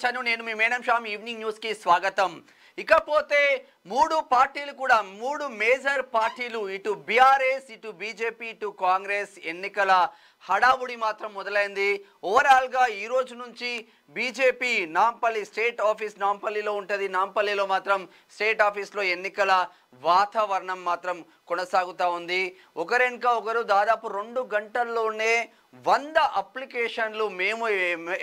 వచ్చాను నేను మీ madam Sam evening న్యూస్కి స్వాగతం ఇకపోతే మూడు పార్టీలు కూడా మూడు మేజర్ పార్టీలు ఇటు బీఆర్ఎస్ ఇటు బీజేపీ ఇటు కాంగ్రెస్ ఎన్నికల హడావుడి మాత్రం మొదలైంది ఓవరాల్గా ఈ రోజు నుంచి బీజేపీ నాంపల్లి స్టేట్ ఆఫీస్ నాంపల్లిలో ఉంటుంది నాంపల్లిలో మాత్రం స్టేట్ ఆఫీస్లో ఎన్నికల వాతావరణం మాత్రం కొనసాగుతూ ఉంది ఒకరెనుక ఒకరు దాదాపు రెండు గంటల్లోనే వంద అప్లికేషన్లు మేము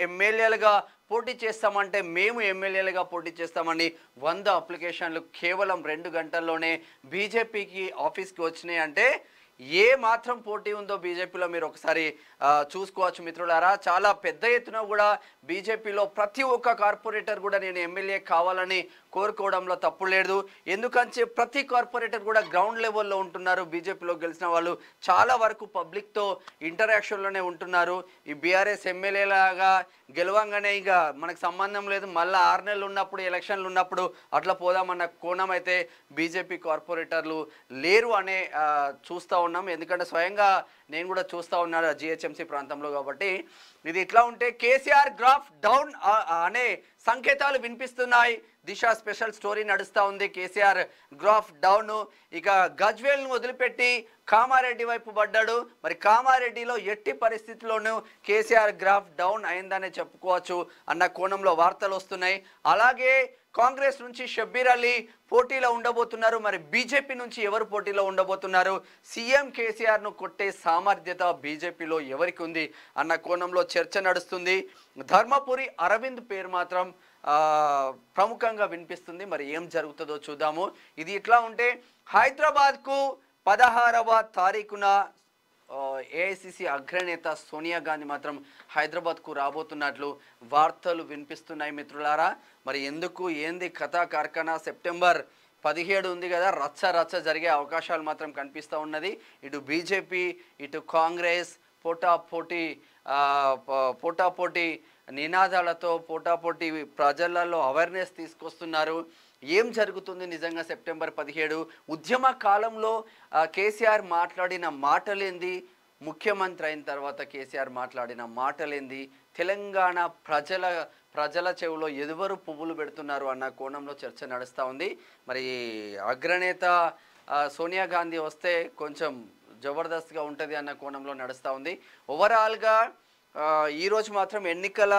ఎమ్మెల్యేలుగా పోటీ చేస్తామంటే మేము ఎమ్మెల్యేలుగా పోటీ చేస్తామని వంద అప్లికేషన్లు కేవలం రెండు గంటల్లోనే బీజేపీకి ఆఫీస్కి వచ్చినాయి అంటే ఏ మాత్రం పోటీ ఉందో బీజేపీలో మీరు ఒకసారి చూసుకోవచ్చు మిత్రులారా చాలా పెద్ద ఎత్తున కూడా బీజేపీలో ప్రతి ఒక్క కార్పొరేటర్ కూడా నేను ఎమ్మెల్యే కావాలని కోరుకోవడంలో తప్పు లేదు ఎందుకంటే ప్రతి కార్పొరేటర్ కూడా గ్రౌండ్ లెవెల్లో ఉంటున్నారు బీజేపీలో గెలిచిన వాళ్ళు చాలా వరకు పబ్లిక్తో ఇంటరాక్షన్లోనే ఉంటున్నారు ఈ బీఆర్ఎస్ ఎమ్మెల్యేలాగా గెలవంగానే ఇక మనకు సంబంధం లేదు మళ్ళీ ఆరు నెలలు ఉన్నప్పుడు ఎలక్షన్లు ఉన్నప్పుడు అట్లా పోదామన్న కోణం అయితే బీజేపీ కార్పొరేటర్లు లేరు అనే చూస్తూ ఉన్నాం ఎందుకంటే స్వయంగా నేను కూడా చూస్తూ ఉన్నాను జిహెచ్ఎంసి ప్రాంతంలో కాబట్టి ఇది ఇట్లా ఉంటే కేసీఆర్ గ్రాఫ్ డౌన్ అనే సంకేతాలు వినిపిస్తున్నాయి దిశ స్పెషల్ స్టోరీ నడుస్తూ ఉంది కేసీఆర్ గ్రాఫ్ డౌన్ ఇక గజ్వేల్ను వదిలిపెట్టి కామారెడ్డి వైపు పడ్డాడు మరి కామారెడ్డిలో ఎట్టి పరిస్థితుల్లోనూ కేసీఆర్ గ్రాఫ్ డౌన్ అయిందనే చెప్పుకోవచ్చు అన్న కోణంలో వార్తలు వస్తున్నాయి అలాగే కాంగ్రెస్ నుంచి షబ్బీర్ అలీ పోటీలో ఉండబోతున్నారు మరి బీజేపీ నుంచి ఎవరు పోటీలో ఉండబోతున్నారు సీఎం కేసీఆర్ను కొట్టే సామర్థ్యత బీజేపీలో ఎవరికి ఉంది అన్న కోణంలో చర్చ నడుస్తుంది ధర్మపురి అరవింద్ పేరు మాత్రం ప్రముఖంగా వినిపిస్తుంది మరి ఏం జరుగుతుందో చూద్దాము ఇది ఇట్లా ఉంటే హైదరాబాద్కు పదహారవ తారీఖున ఏఐసిసి అగ్రనేత సోనియా గాంధీ మాత్రం హైదరాబాద్కు రాబోతున్నట్లు వార్తలు వినిపిస్తున్నాయి మిత్రులారా మరి ఎందుకు ఏంది కథా కార్ఖానా సెప్టెంబర్ పదిహేడు ఉంది కదా రచ్చ రచ్చ జరిగే అవకాశాలు మాత్రం కనిపిస్తూ ఉన్నది ఇటు బీజేపీ ఇటు కాంగ్రెస్ పోటాపోటీ పోటాపోటీ నినాదాలతో పోటాపోటీ ప్రజలలో అవేర్నెస్ తీసుకొస్తున్నారు ఏం జరుగుతుంది నిజంగా సెప్టెంబర్ పదిహేడు ఉద్యమ కాలంలో కేసీఆర్ మాట్లాడిన మాటలేంది ముఖ్యమంత్రి అయిన తర్వాత కేసీఆర్ మాట్లాడిన మాటలేంది తెలంగాణ ప్రజల ప్రజల చెవిలో ఎదువరు పువ్వులు పెడుతున్నారు అన్న కోణంలో చర్చ నడుస్తూ ఉంది మరి అగ్రనేత సోనియా గాంధీ వస్తే కొంచెం జబర్దస్త్గా ఉంటుంది అన్న కోణంలో నడుస్తూ ఉంది ఓవరాల్గా ఈరోజు మాత్రం ఎన్నికల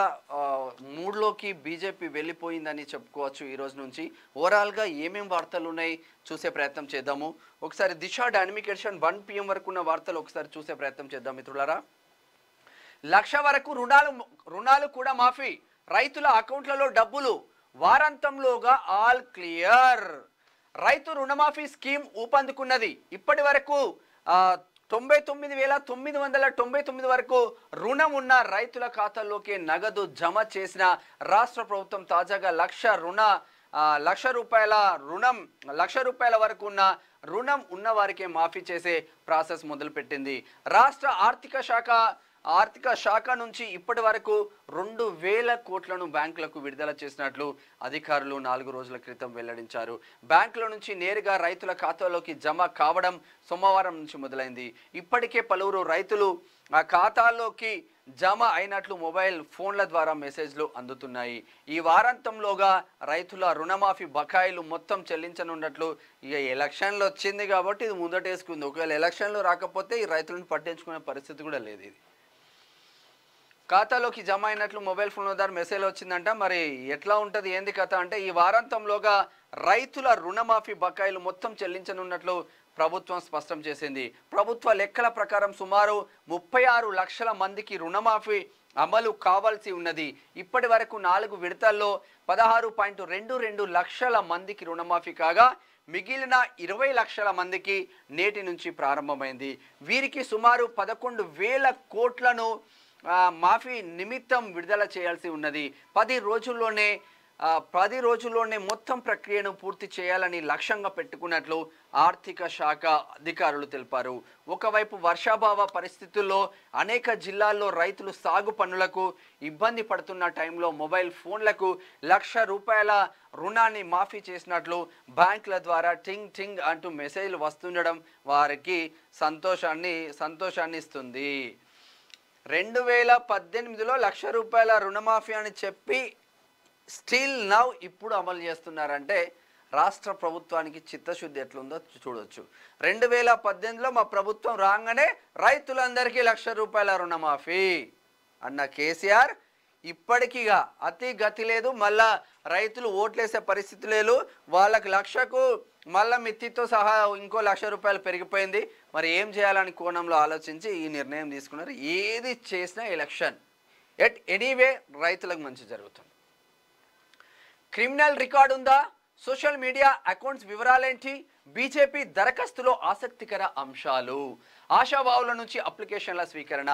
మూడ్లోకి బీజేపీ వెళ్ళిపోయిందని చెప్పుకోవచ్చు ఈరోజు నుంచి ఓవరాల్గా ఏమేం వార్తలు ఉన్నాయి చూసే ప్రయత్నం చేద్దాము ఒకసారి Disha dynamic edition one PM వరకు ఉన్న వార్తలు ఒకసారి చూసే ప్రయత్నం చేద్దాం మిత్రులారా లక్ష వరకు రుణాలు రుణాలు కూడా మాఫీ రైతుల అకౌంట్లలో డబ్బులు వారాంతంలోగా ఆల్ క్లియర్ రైతు రుణమాఫీ స్కీమ్ ఊపందుకున్నది ఇప్పటి వరకు తొంభై తొమ్మిది వేల తొమ్మిది వందల తొంభై తొమ్మిది వరకు రుణం ఉన్న రైతుల ఖాతాల్లోకి నగదు జమ చేసిన రాష్ట్ర ప్రభుత్వం తాజాగా లక్ష రుణ లక్ష రూపాయల రుణం లక్ష రూపాయల వరకు ఉన్న రుణం ఉన్నవారికే మాఫీ చేసే ప్రాసెస్ మొదలుపెట్టింది రాష్ట్ర ఆర్థిక శాఖ ఆర్థిక శాఖ నుంచి ఇప్పటి వరకు రెండు వేల కోట్లను బ్యాంకులకు విడుదల చేసినట్లు అధికారులు నాలుగు రోజుల క్రితం వెల్లడించారు బ్యాంకుల నుంచి నేరుగా రైతుల ఖాతాలోకి జమ కావడం సోమవారం నుంచి మొదలైంది ఇప్పటికే పలువురు రైతులు ఆ ఖాతాలోకి జమ అయినట్లు మొబైల్ ఫోన్ల ద్వారా మెసేజ్లు అందుతున్నాయి ఈ వారాంతంలోగా రైతుల రుణమాఫీ బకాయిలు మొత్తం చెల్లించనున్నట్లు ఇక ఎలక్షన్లు వచ్చింది కాబట్టి ఇది ముందటేసుకుంది ఒకవేళ ఎలక్షన్లు రాకపోతే ఈ రైతులను పట్టించుకునే పరిస్థితి కూడా లేదు ఇది ఖాతాలోకి జమ అయినట్లు మొబైల్ ఫోన్ ద్వారా మెసేజ్ వచ్చిందంట మరి ఎట్లా ఉంటుంది ఏంది కథ అంటే ఈ వారాంతంలోగా రైతుల రుణమాఫీ బకాయిలు మొత్తం చెల్లించనున్నట్లు ప్రభుత్వం స్పష్టం చేసింది ప్రభుత్వ లెక్కల ప్రకారం సుమారు ముప్పై ఆరు లక్షల మందికి రుణమాఫీ అమలు కావాల్సి ఉన్నది ఇప్పటి వరకు నాలుగు విడతల్లో పదహారు పాయింట్ రెండు రెండు లక్షల మందికి రుణమాఫీ కాగా మిగిలిన ఇరవై లక్షల మందికి నేటి నుంచి ప్రారంభమైంది వీరికి సుమారు పదకొండు వేల కోట్లను మాఫీ నిమిత్తం విడుదల చేయాల్సి ఉన్నది పది రోజుల్లోనే పది రోజుల్లోనే మొత్తం ప్రక్రియను పూర్తి చేయాలని లక్ష్యంగా పెట్టుకున్నట్లు ఆర్థిక శాఖ అధికారులు తెలిపారు ఒకవైపు వర్షాభావ పరిస్థితుల్లో అనేక జిల్లాల్లో రైతులు సాగు పనులకు ఇబ్బంది పడుతున్న టైంలో మొబైల్ ఫోన్లకు లక్ష రూపాయల రుణాన్ని మాఫీ చేసినట్లు బ్యాంకుల ద్వారా టింగ్ టింగ్ అంటూ మెసేజ్లు వస్తుండడం వారికి సంతోషాన్ని సంతోషాన్ని ఇస్తుంది రెండు వేల పద్దెనిమిదిలో లక్ష రూపాయల రుణమాఫీ అని చెప్పి స్టిల్ నవ్ ఇప్పుడు అమలు చేస్తున్నారంటే రాష్ట్ర ప్రభుత్వానికి చిత్తశుద్ధి ఎట్లుందో చూడవచ్చు రెండు వేల పద్దెనిమిదిలో మా ప్రభుత్వం రాగానే రైతులందరికీ లక్ష రూపాయల రుణమాఫీ అన్న కేసీఆర్ ఇప్పటికీగా అతి గతి లేదు మళ్ళా రైతులు ఓట్లేసే పరిస్థితి లేదు వాళ్ళకి లక్షకు మళ్ళీ మిత్తితో సహా ఇంకో లక్ష రూపాయలు పెరిగిపోయింది మరి ఏం చేయాలని కోణంలో ఆలోచించి ఈ నిర్ణయం తీసుకున్నారు ఏది చేసినా ఎలక్షన్ ఎట్ ఎనీవే రైతులకు మంచి జరుగుతుంది క్రిమినల్ రికార్డు ఉందా సోషల్ మీడియా అకౌంట్స్ వివరాలేంటి బీజేపీ దరఖాస్తులో ఆసక్తికర అంశాలు ఆశాభావుల నుంచి అప్లికేషన్ల స్వీకరణ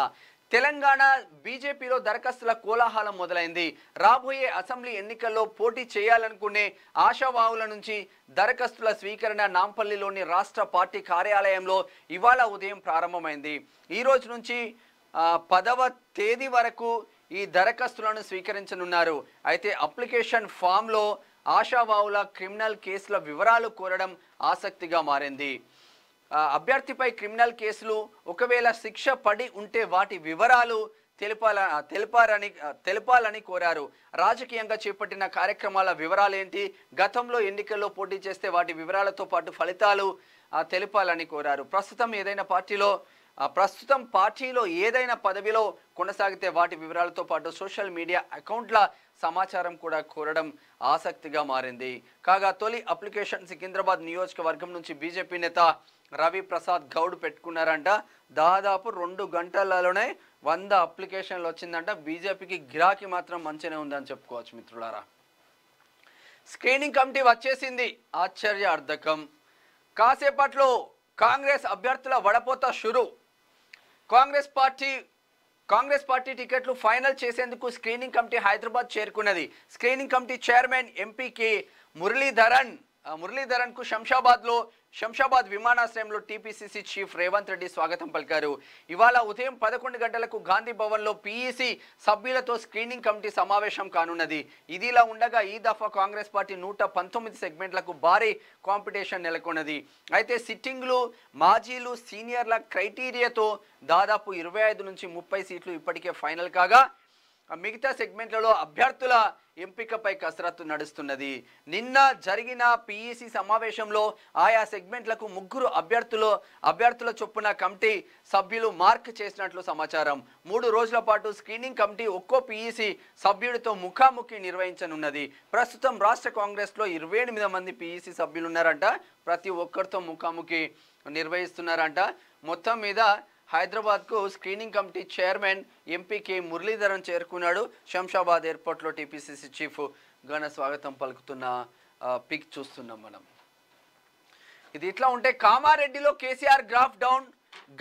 తెలంగాణ బీజేపీలో దరఖాస్తుల కోలాహలం మొదలైంది రాబోయే అసెంబ్లీ ఎన్నికల్లో పోటీ చేయాలనుకునే ఆశావాహుల నుంచి దరఖాస్తుల స్వీకరణ నాంపల్లిలోని రాష్ట్ర పార్టీ కార్యాలయంలో ఇవాళ ఉదయం ప్రారంభమైంది ఈ రోజు నుంచి పదవ తేదీ వరకు ఈ దరఖాస్తులను స్వీకరించనున్నారు అయితే అప్లికేషన్ ఫామ్లో ఆశావాహుల క్రిమినల్ కేసుల వివరాలు కోరడం ఆసక్తిగా మారింది అభ్యర్థిపై క్రిమినల్ కేసులు ఒకవేళ శిక్ష పడి ఉంటే వాటి వివరాలు తెలిపాల తెలిపారని తెలపాలని కోరారు రాజకీయంగా చేపట్టిన కార్యక్రమాల వివరాలు ఏంటి గతంలో ఎన్నికల్లో పోటీ చేస్తే వాటి వివరాలతో పాటు ఫలితాలు తెలిపాలని కోరారు ప్రస్తుతం ఏదైనా పార్టీలో ప్రస్తుతం పార్టీలో ఏదైనా పదవిలో కొనసాగితే వాటి వివరాలతో పాటు సోషల్ మీడియా అకౌంట్ల సమాచారం కూడా కోరడం ఆసక్తిగా మారింది కాగా తొలి అప్లికేషన్ సికింద్రాబాద్ నియోజకవర్గం నుంచి బీజేపీ నేత రవి ప్రసాద్ గౌడ్ పెట్టుకున్నారంట దాదాపు రెండు గంటలలోనే వంద అప్లికేషన్లు వచ్చిందంట బీజేపీకి గిరాకీ మాత్రం మంచిగానే ఉందని చెప్పుకోవచ్చు మిత్రులారా స్క్రీనింగ్ కమిటీ వచ్చేసింది ఆశ్చర్య అర్ధకం కాసేపట్లో కాంగ్రెస్ అభ్యర్థుల వడపోత షురు కాంగ్రెస్ పార్టీ కాంగ్రెస్ పార్టీ టికెట్లు ఫైనల్ చేసేందుకు స్క్రీనింగ్ కమిటీ హైదరాబాద్ చేరుకున్నది screening committee chairman M P K Muralidharan మురళీధరన్కు శంషాబాద్లో శంషాబాద్ విమానాశ్రయంలో టీపీసీసీ చీఫ్ రేవంత్ రెడ్డి స్వాగతం పలికారు ఇవాళ ఉదయం పదకొండు గంటలకు గాంధీ భవన్లో పీఈసీ సభ్యులతో స్క్రీనింగ్ కమిటీ సమావేశం కానున్నది ఇదిలా ఉండగా ఈ దఫా కాంగ్రెస్ పార్టీ నూట పంతొమ్మిది సెగ్మెంట్లకు భారీ కాంపిటీషన్ నెలకొన్నది అయితే సిట్టింగ్లు మాజీలు సీనియర్ల క్రైటీరియాతో దాదాపు ఇరవై ఐదు నుంచి ముప్పై సీట్లు ఇప్పటికే ఫైనల్ కాగా మిగతా సెగ్మెంట్లలో అభ్యర్థుల ఎంపికపై కసరత్తు నడుస్తున్నది నిన్న జరిగిన పిఈసి సమావేశంలో ఆయా సెగ్మెంట్లకు ముగ్గురు అభ్యర్థులు అభ్యర్థుల చొప్పున కమిటీ సభ్యులు మార్క్ చేసినట్లు సమాచారం మూడు రోజుల పాటు స్క్రీనింగ్ కమిటీ ఒక్కో పిఈసి సభ్యుడితో ముఖాముఖి నిర్వహించనున్నది ప్రస్తుతం రాష్ట్ర కాంగ్రెస్లో ఇరవై ఎనిమిది మంది పిఈసి సభ్యులు ఉన్నారంట ప్రతి ఒక్కరితో ముఖాముఖి నిర్వహిస్తున్నారంట మొత్తం మీద హైదరాబాద్కు screening committee chairman MP K Muralidharan చేరుకున్నాడు శంషాబాద్ ఎయిర్పోర్ట్లో టీపీసీసీ చీఫ్ ఘన స్వాగతం పలుకుతున్న పిక్ చూస్తున్నాం మనం ఇది ఇట్లా ఉంటే కామారెడ్డిలో కేసీఆర్ గ్రాఫ్ డౌన్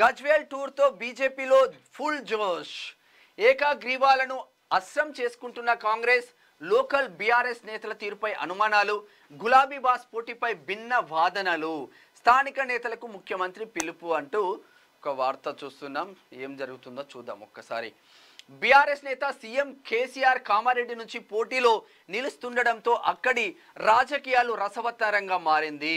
గజ్వేల్ టూర్తో బీజేపీలో ఫుల్ జోష్ ఏకాగ్రీవాలను అస్సం చేసుకుంటున్న కాంగ్రెస్ లోకల్ బీఆర్ఎస్ నేతల తీరుపై అనుమానాలు గులాబీ బాస్ పోటీపై భిన్న వాదనలు స్థానిక నేతలకు ముఖ్యమంత్రి పిలుపు అంటూ ఒక వార్త చూస్తున్నాం ఏం జరుగుతుందో చూద్దాం ఒక్కసారి బీఆర్ఎస్ నేత సీఎం కేసీఆర్ కామారెడ్డి నుంచి పోటీలో నిలుస్తుండడంతో అక్కడి రాజకీయాలు రసవత్తరంగా మారింది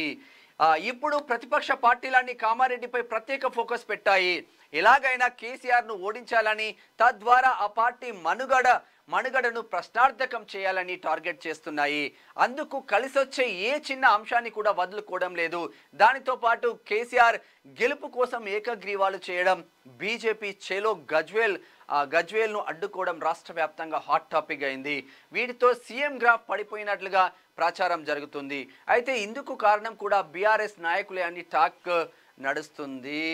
ఇప్పుడు ప్రతిపక్ష పార్టీలన్నీ కామారెడ్డిపై ప్రత్యేక ఫోకస్ పెట్టాయి ఎలాగైనా కేసీఆర్ను ఓడించాలని తద్వారా ఆ పార్టీ మనుగడ మనుగడను ప్రశ్నార్థకం చేయాలని టార్గెట్ చేస్తున్నాయి అందుకు కలిసొచ్చే ఏ చిన్న అంశాన్ని కూడా వదులుకోవడం లేదు దానితో పాటు కేసీఆర్ గెలుపు కోసం ఏకగ్రీవాలు చేయడం బీజేపీ చేలో గజ్వేల్ గజ్వేల్ను అడ్డుకోవడం రాష్ట్ర వ్యాప్తంగా హాట్ టాపిక్ అయింది వీటితో సీఎం గ్రాఫ్ పడిపోయినట్లుగా ప్రచారం జరుగుతుంది అయితే ఇందుకు కారణం కూడా బీఆర్ఎస్ నాయకులే అని టాక్ నడుస్తుంది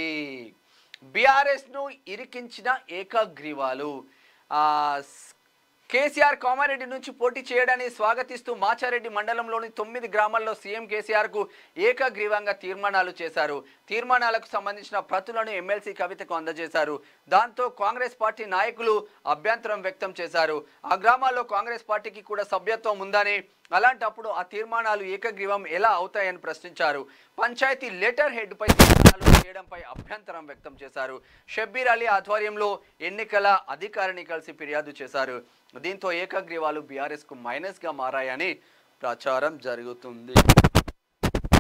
బీఆర్ఎస్ను ఇరికించిన ఏకగ్రీవాలు కేసీఆర్ కామారెడ్డి నుంచి పోటీ చేయడాన్ని స్వాగతిస్తూ మాచారెడ్డి మండలంలోని తొమ్మిది గ్రామాల్లో సీఎం కేసీఆర్ కు ఏకగ్రీవంగా తీర్మానాలు చేశారు తీర్మానాలకు సంబంధించిన ప్రతులను ఎమ్మెల్సీ కవితకు అందజేశారు దాంతో కాంగ్రెస్ పార్టీ నాయకులు అభ్యంతరం వ్యక్తం చేశారు ఆ గ్రామాల్లో కాంగ్రెస్ పార్టీకి కూడా సభ్యత్వం ఉందని అలాంటప్పుడు ఆ తీర్మానాలు ఏకగ్రీవం ఎలా అవుతాయని ప్రశ్నించారు పంచాయతీ లెటర్ హెడ్పై తీర్మానాలు చేయడంపై అభ్యంతరం వ్యక్తం చేశారు షబ్బీర్ అలీ ఆధ్వర్యంలో ఎన్నికల అధికారిని కలిసి ఫిర్యాదు చేశారు దీంతో ఏకగ్రీవాలు బీఆర్ఎస్కు మైనస్గా మారాయని ప్రచారం జరుగుతుంది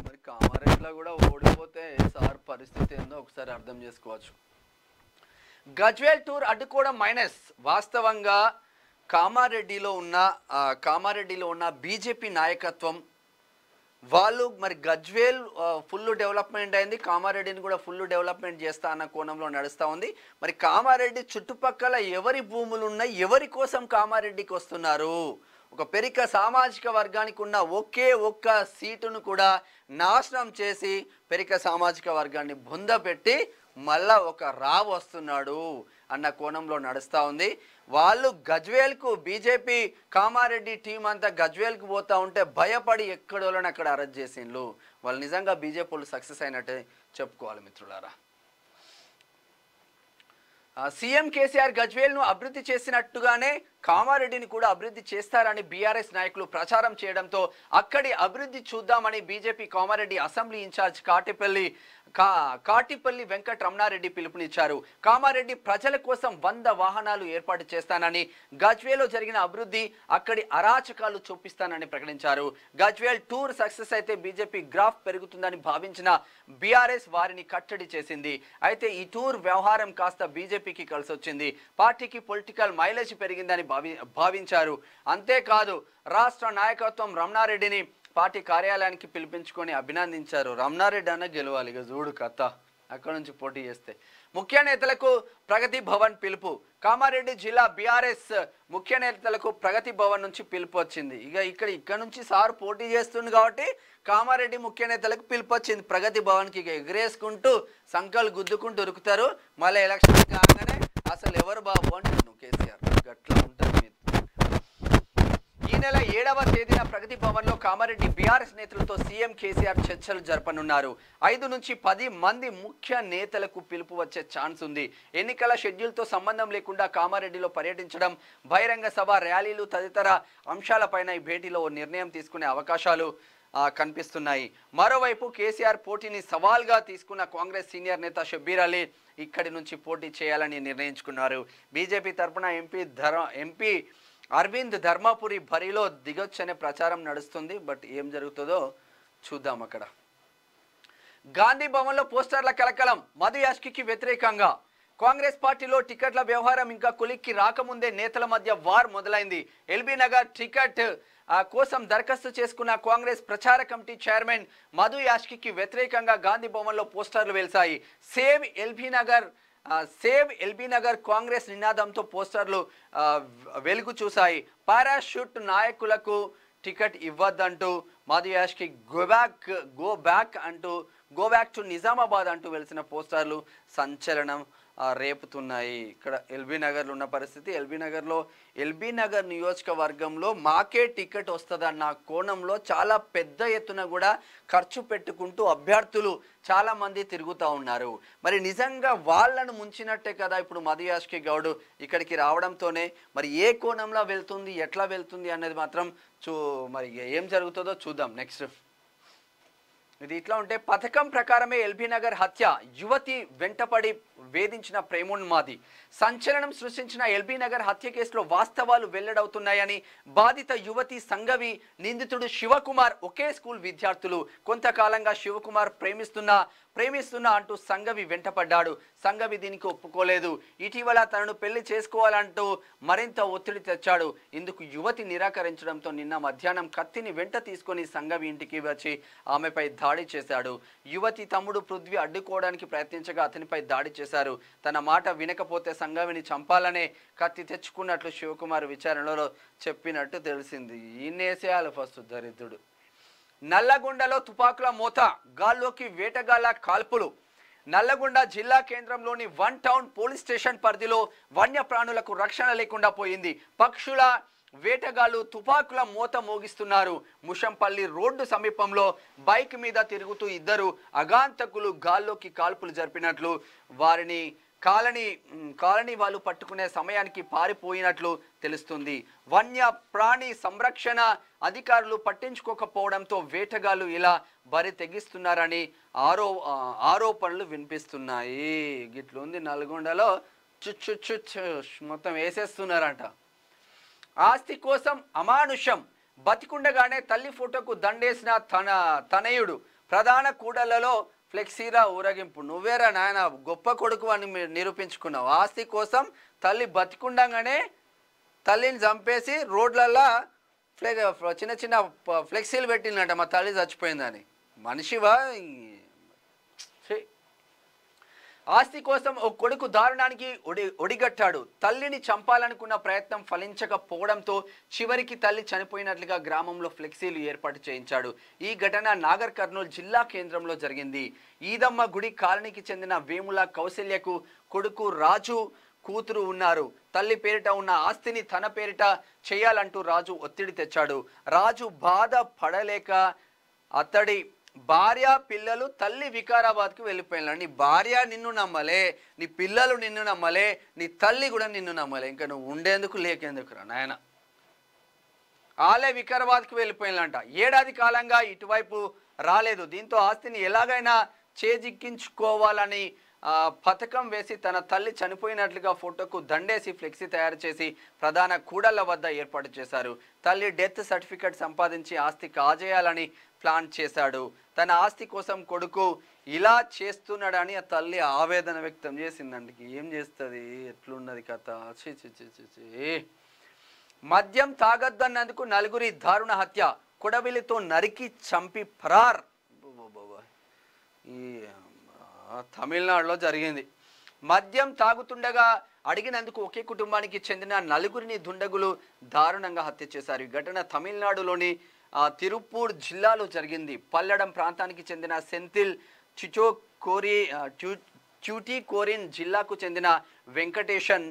మరి కామారెడ్డిలో కూడా ఓడిపోతే సార్ పరిస్థితి ఏందో ఒకసారి అర్థం చేసుకోవచ్చు గజ్వేల్ టూర్ అడ్డుకోవడం మైనస్ వాస్తవంగా కామారెడ్డిలో ఉన్న కామారెడ్డిలో ఉన్న బీజేపీ నాయకత్వం వాళ్ళు మరి గజ్వేల్ ఫుల్ డెవలప్మెంట్ అయింది కామారెడ్డిని కూడా ఫుల్ డెవలప్మెంట్ చేస్తా అన్న కోణంలో నడుస్తూ ఉంది మరి కామారెడ్డి చుట్టుపక్కల ఎవరి భూములు ఉన్నాయి ఎవరి కోసం కామారెడ్డికి వస్తున్నారు ఒక పెరిక సామాజిక వర్గానికి ఉన్న ఒకే ఒక్క సీటును కూడా నాశనం చేసి పెరిక సామాజిక వర్గాన్ని బుందపెట్టి మళ్ళా ఒక రావు వస్తున్నాడు అన్న కోణంలో నడుస్తూ ఉంది వాళ్ళు గజ్వేల్కు బీజేపీ కామారెడ్డి టీం అంతా గజ్వేల్కు పోతూ ఉంటే భయపడి ఎక్కడోళ్ళని అక్కడ అరెస్ట్ చేసిండ్లు వాళ్ళు నిజంగా బీజేపీలు సక్సెస్ అయినట్టే చెప్పుకోవాలి మిత్రులారా సీఎం కేసీఆర్ గజ్వేల్ను అభివృద్ధి చేసినట్టుగానే కామారెడ్డిని కూడా అభివృద్ధి చేస్తారని బీఆర్ఎస్ నాయకులు ప్రచారం చేయడంతో అక్కడి అభివృద్ధి చూద్దామని BJP Kamareddy assembly in charge Katipalli కా కాటిపల్లి వెంకట రమణారెడ్డి పిలుపునిచ్చారు కామారెడ్డి ప్రజల కోసం వంద వాహనాలు ఏర్పాటు చేస్తానని గజ్వేలో జరిగిన అభివృద్ధి అక్కడి అరాచకాలు చూపిస్తానని ప్రకటించారు గజ్వేల్ టూర్ సక్సెస్ అయితే బీజేపీ గ్రాఫ్ పెరుగుతుందని భావించిన బీఆర్ఎస్ వారిని కట్టడి చేసింది అయితే ఈ టూర్ వ్యవహారం కాస్త బీజేపీకి కలిసొచ్చింది పార్టీకి పొలిటికల్ మైలేజ్ పెరిగిందని భావి భావించారు అంతేకాదు రాష్ట్ర నాయకత్వం రమణారెడ్డిని పార్టీ కార్యాలయానికి పిలిపించుకొని అభినందించారు రమణారెడ్డి అన్న గెలవాలి ఇక చూడు కథ అక్కడ నుంచి పోటీ చేస్తే ముఖ్య నేతలకు ప్రగతి భవన్ పిలుపు కామారెడ్డి జిల్లా బీఆర్ఎస్ ముఖ్య నేతలకు ప్రగతి భవన్ నుంచి పిలుపు వచ్చింది ఇక ఇక్కడ ఇక్కడ నుంచి సార్ పోటీ చేస్తుంది కాబట్టి కామారెడ్డి ముఖ్య నేతలకు పిలుపు వచ్చింది ప్రగతి భవన్కి ఇక ఎగరేసుకుంటూ సంకలు గుద్దుకుంటూ ఉరుకుతారు మళ్ళీ ఎలక్షన్ కాగానే అసలు ఎవరు బాబు అంటున్నాను కేసీఆర్ గట్లా ఉంటుంది మీరు ఈ నెల ఏడవ తేదీన ప్రగతి భవన్లో కామారెడ్డి బీఆర్ఎస్ నేతలతో సీఎం కేసీఆర్ చర్చలు జరపనున్నారు ఐదు నుంచి పది మంది ముఖ్య నేతలకు పిలుపు వచ్చే ఛాన్స్ ఉంది ఎన్నికల షెడ్యూల్తో సంబంధం లేకుండా కామారెడ్డిలో పర్యటించడం బహిరంగ సభ ర్యాలీలు తదితర అంశాలపైన ఈ భేటీలో నిర్ణయం తీసుకునే అవకాశాలు కనిపిస్తున్నాయి మరోవైపు కేసీఆర్ పోటీని సవాల్గా తీసుకున్న కాంగ్రెస్ సీనియర్ నేత షబ్బీర్ అలీ ఇక్కడి నుంచి పోటీ చేయాలని నిర్ణయించుకున్నారు బీజేపీ తరఫున ఎంపీ ధర ఎంపీ అరవింద్ ధర్మాపురి బరిలో దిగొచ్చనే ప్రచారం నడుస్తుంది బట్ ఏం జరుగుతుందో చూద్దాం అక్కడ గాంధీ భవన్లో పోస్టర్ల కలకలం మధు యాష్కి వ్యతిరేకంగా కాంగ్రెస్ పార్టీలో టికెట్ల వ్యవహారం ఇంకా కొలిక్కి రాకముందే నేతల మధ్య వార్ మొదలైంది ఎల్బీ నగర్ టికెట్ కోసం దరఖాస్తు చేసుకున్న కాంగ్రెస్ ప్రచార కమిటీ చైర్మన్ మధు యాష్కి వ్యతిరేకంగా గాంధీ భవన్లో పోస్టర్లు వెలిసాయి సేవ్ ఎల్బీ నగర్ సేవ్ ఎల్బీ నగర్ కాంగ్రెస్ నినాదంతో పోస్టర్లు వెలుగు చూశాయి పారాషూట్ నాయకులకు టికెట్ ఇవ్వద్దంటూ Madhu Yashki go back go back అంటూ గో బ్యాక్ టు నిజామాబాద్ అంటూ వెలిసిన పోస్టర్లు సంచలనం రేపుతున్నాయి ఇక్కడ ఎల్బీ నగర్లో ఉన్న పరిస్థితి ఎల్బీ నగర్లో ఎల్బీ నగర్ నియోజకవర్గంలో మాకే టికెట్ వస్తుందన్న కోణంలో చాలా పెద్ద ఎత్తున కూడా ఖర్చు పెట్టుకుంటూ అభ్యర్థులు చాలామంది తిరుగుతూ ఉన్నారు మరి నిజంగా వాళ్ళను ముంచినట్టే కదా ఇప్పుడు మధుయాష్కి గౌడ్ ఇక్కడికి రావడంతోనే మరి ఏ కోణంలో వెళ్తుంది ఎట్లా వెళ్తుంది అనేది మాత్రం చూ మరి ఏం జరుగుతుందో చూద్దాం నెక్స్ట్ ఇది ఇట్లా ఉంటే పథకం ప్రకారమే ఎల్బీ నగర్ హత్య యువతి వెంటపడి వేధించిన ప్రేమోన్మాది సంచలనం సృష్టించిన ఎల్బీ నగర్ హత్య కేసులో వాస్తవాలు వెల్లడవుతున్నాయని బాధిత యువతి సంగవి నిందితుడు శివకుమార్ ఒకే స్కూల్ విద్యార్థులు కొంతకాలంగా శివకుమార్ ప్రేమిస్తున్న ప్రేమిస్తున్నా అంటూ సంగవి వెంటపడ్డాడు సంగవి దీనికి ఒప్పుకోలేదు ఇటీవల తనను పెళ్లి చేసుకోవాలంటూ మరింత ఒత్తిడి తెచ్చాడు ఇందుకు యువతి నిరాకరించడంతో నిన్న మధ్యాహ్నం కత్తిని వెంట తీసుకొని సంగవి ఇంటికి వచ్చి ఆమెపై దాడి చేశాడు యువతి తమ్ముడు పృథ్వీ అడ్డుకోవడానికి ప్రయత్నించగా అతనిపై దాడి చేశారు తన మాట వినకపోతే సంగవిని చంపాలనే కత్తి తెచ్చుకున్నట్లు శివకుమార్ విచారణలో చెప్పినట్టు తెలిసింది ఈయన్నేసేయాలి ఫస్ట్ దరిద్రుడు నల్లగొండలో తుపాకుల మోత గాల్లోకి వేటగాళ్ల కాల్పులు నల్లగొండ జిల్లా కేంద్రంలోని వన్ టౌన్ పోలీస్ స్టేషన్ పరిధిలో వన్యప్రాణులకు రక్షణ లేకుండా పోయింది పక్షుల వేటగాళ్లు తుపాకుల మూత మోగిస్తున్నారు ముషంపల్లి రోడ్డు సమీపంలో బైక్ మీద తిరుగుతూ ఇద్దరు అగాంతకులు గాల్లోకి కాల్పులు జరిపినట్లు వారిని కాలనీ కాలనీ వాళ్ళు పట్టుకునే సమయానికి పారిపోయినట్లు తెలుస్తుంది వన్య ప్రాణి సంరక్షణ అధికారులు పట్టించుకోకపోవడంతో వేటగాళ్ళు ఇలా బరి తెగిస్తున్నారని ఆరో ఆరోపణలు వినిపిస్తున్నాయి గిట్లుంది నల్గొండలో చుచ్చు మొత్తం వేసేస్తున్నారంట ఆస్తి కోసం అమానుషం బతికుండగానే తల్లి ఫోటోకు దండేసిన తన తనయుడు ప్రధాన కూడలలో ఫ్లెక్సీరా ఊరగింపు నువ్వేరా నాయన గొప్ప కొడుకు అని నిరూపించుకున్నావు ఆస్తి కోసం తల్లి బతికుండగానే తల్లిని చంపేసి రోడ్లల్లో ఫ్లె చిన్న చిన్న ఫ్లెక్సీలు పెట్టిందంట మా తల్లి చచ్చిపోయిందని మనిషివా ఆస్తి కోసం ఓ కొడుకు దారుణానికి ఒడి ఒడిగట్టాడు తల్లిని చంపాలనుకున్న ప్రయత్నం ఫలించకపోవడంతో చివరికి తల్లి చనిపోయినట్లుగా గ్రామంలో ఫ్లెక్సీలు ఏర్పాటు చేయించాడు ఈ ఘటన నాగర్ కర్నూలు జిల్లా కేంద్రంలో జరిగింది ఈదమ్మ గుడి కాలనీకి చెందిన వేముల కౌశల్యకు కొడుకు రాజు కూతురు ఉన్నారు తల్లి పేరిట ఉన్న ఆస్తిని తన పేరిట చేయాలంటూ రాజు ఒత్తిడి తెచ్చాడు రాజు బాధ పడలేక అతడి భార్య పిల్లలు తల్లి వికారాబాద్కి వెళ్ళిపోయినా నీ భార్య నిన్ను నమ్మలే నీ పిల్లలు నిన్ను నమ్మలే నీ తల్లి కూడా నిన్ను నమ్మలే ఇంకా నువ్వు ఉండేందుకు లేకేందుకు రా నాయన ఆలే వికారాబాద్కి వెళ్ళిపోయినలంట ఏడాది కాలంగా ఇటువైపు రాలేదు దీంతో ఆస్తిని ఎలాగైనా చేజిక్కించుకోవాలని పథకం వేసి తన తల్లి చనిపోయినట్లుగా ఫోటోకు దండేసి ఫ్లెక్సీ తయారు చేసి ప్రధాన కూడళ్ల వద్ద ఏర్పాటు చేశారు తల్లి డెత్ సర్టిఫికెట్ సంపాదించి ఆస్తి కాజేయాలని ప్లాన్ చేశాడు తన ఆస్తి కోసం కొడుకు ఇలా చేస్తున్నాడని ఆ తల్లి ఆవేదన వ్యక్తం చేసిందండి ఏం చేస్తుంది ఎట్లున్నది కథ చీ చీ మద్యం తాగొద్దన్నందుకు నలుగురి దారుణ హత్య కొడవిలితో నరికి చంపి ఫరార్ ఈ తమిళనాడులో జరిగింది మద్యం తాగుతుండగా అడిగినందుకు ఒకే కుటుంబానికి చెందిన నలుగురిని దుండగులు దారుణంగా హత్య చేశారు ఈ ఘటన తమిళనాడులోని తిరుపూర్ జిల్లాలో జరిగింది పల్లెడం ప్రాంతానికి చెందిన సెంతిల్ చిచో కోరి చ్యూటీ కోరిన్ జిల్లాకు చెందిన వెంకటేషన్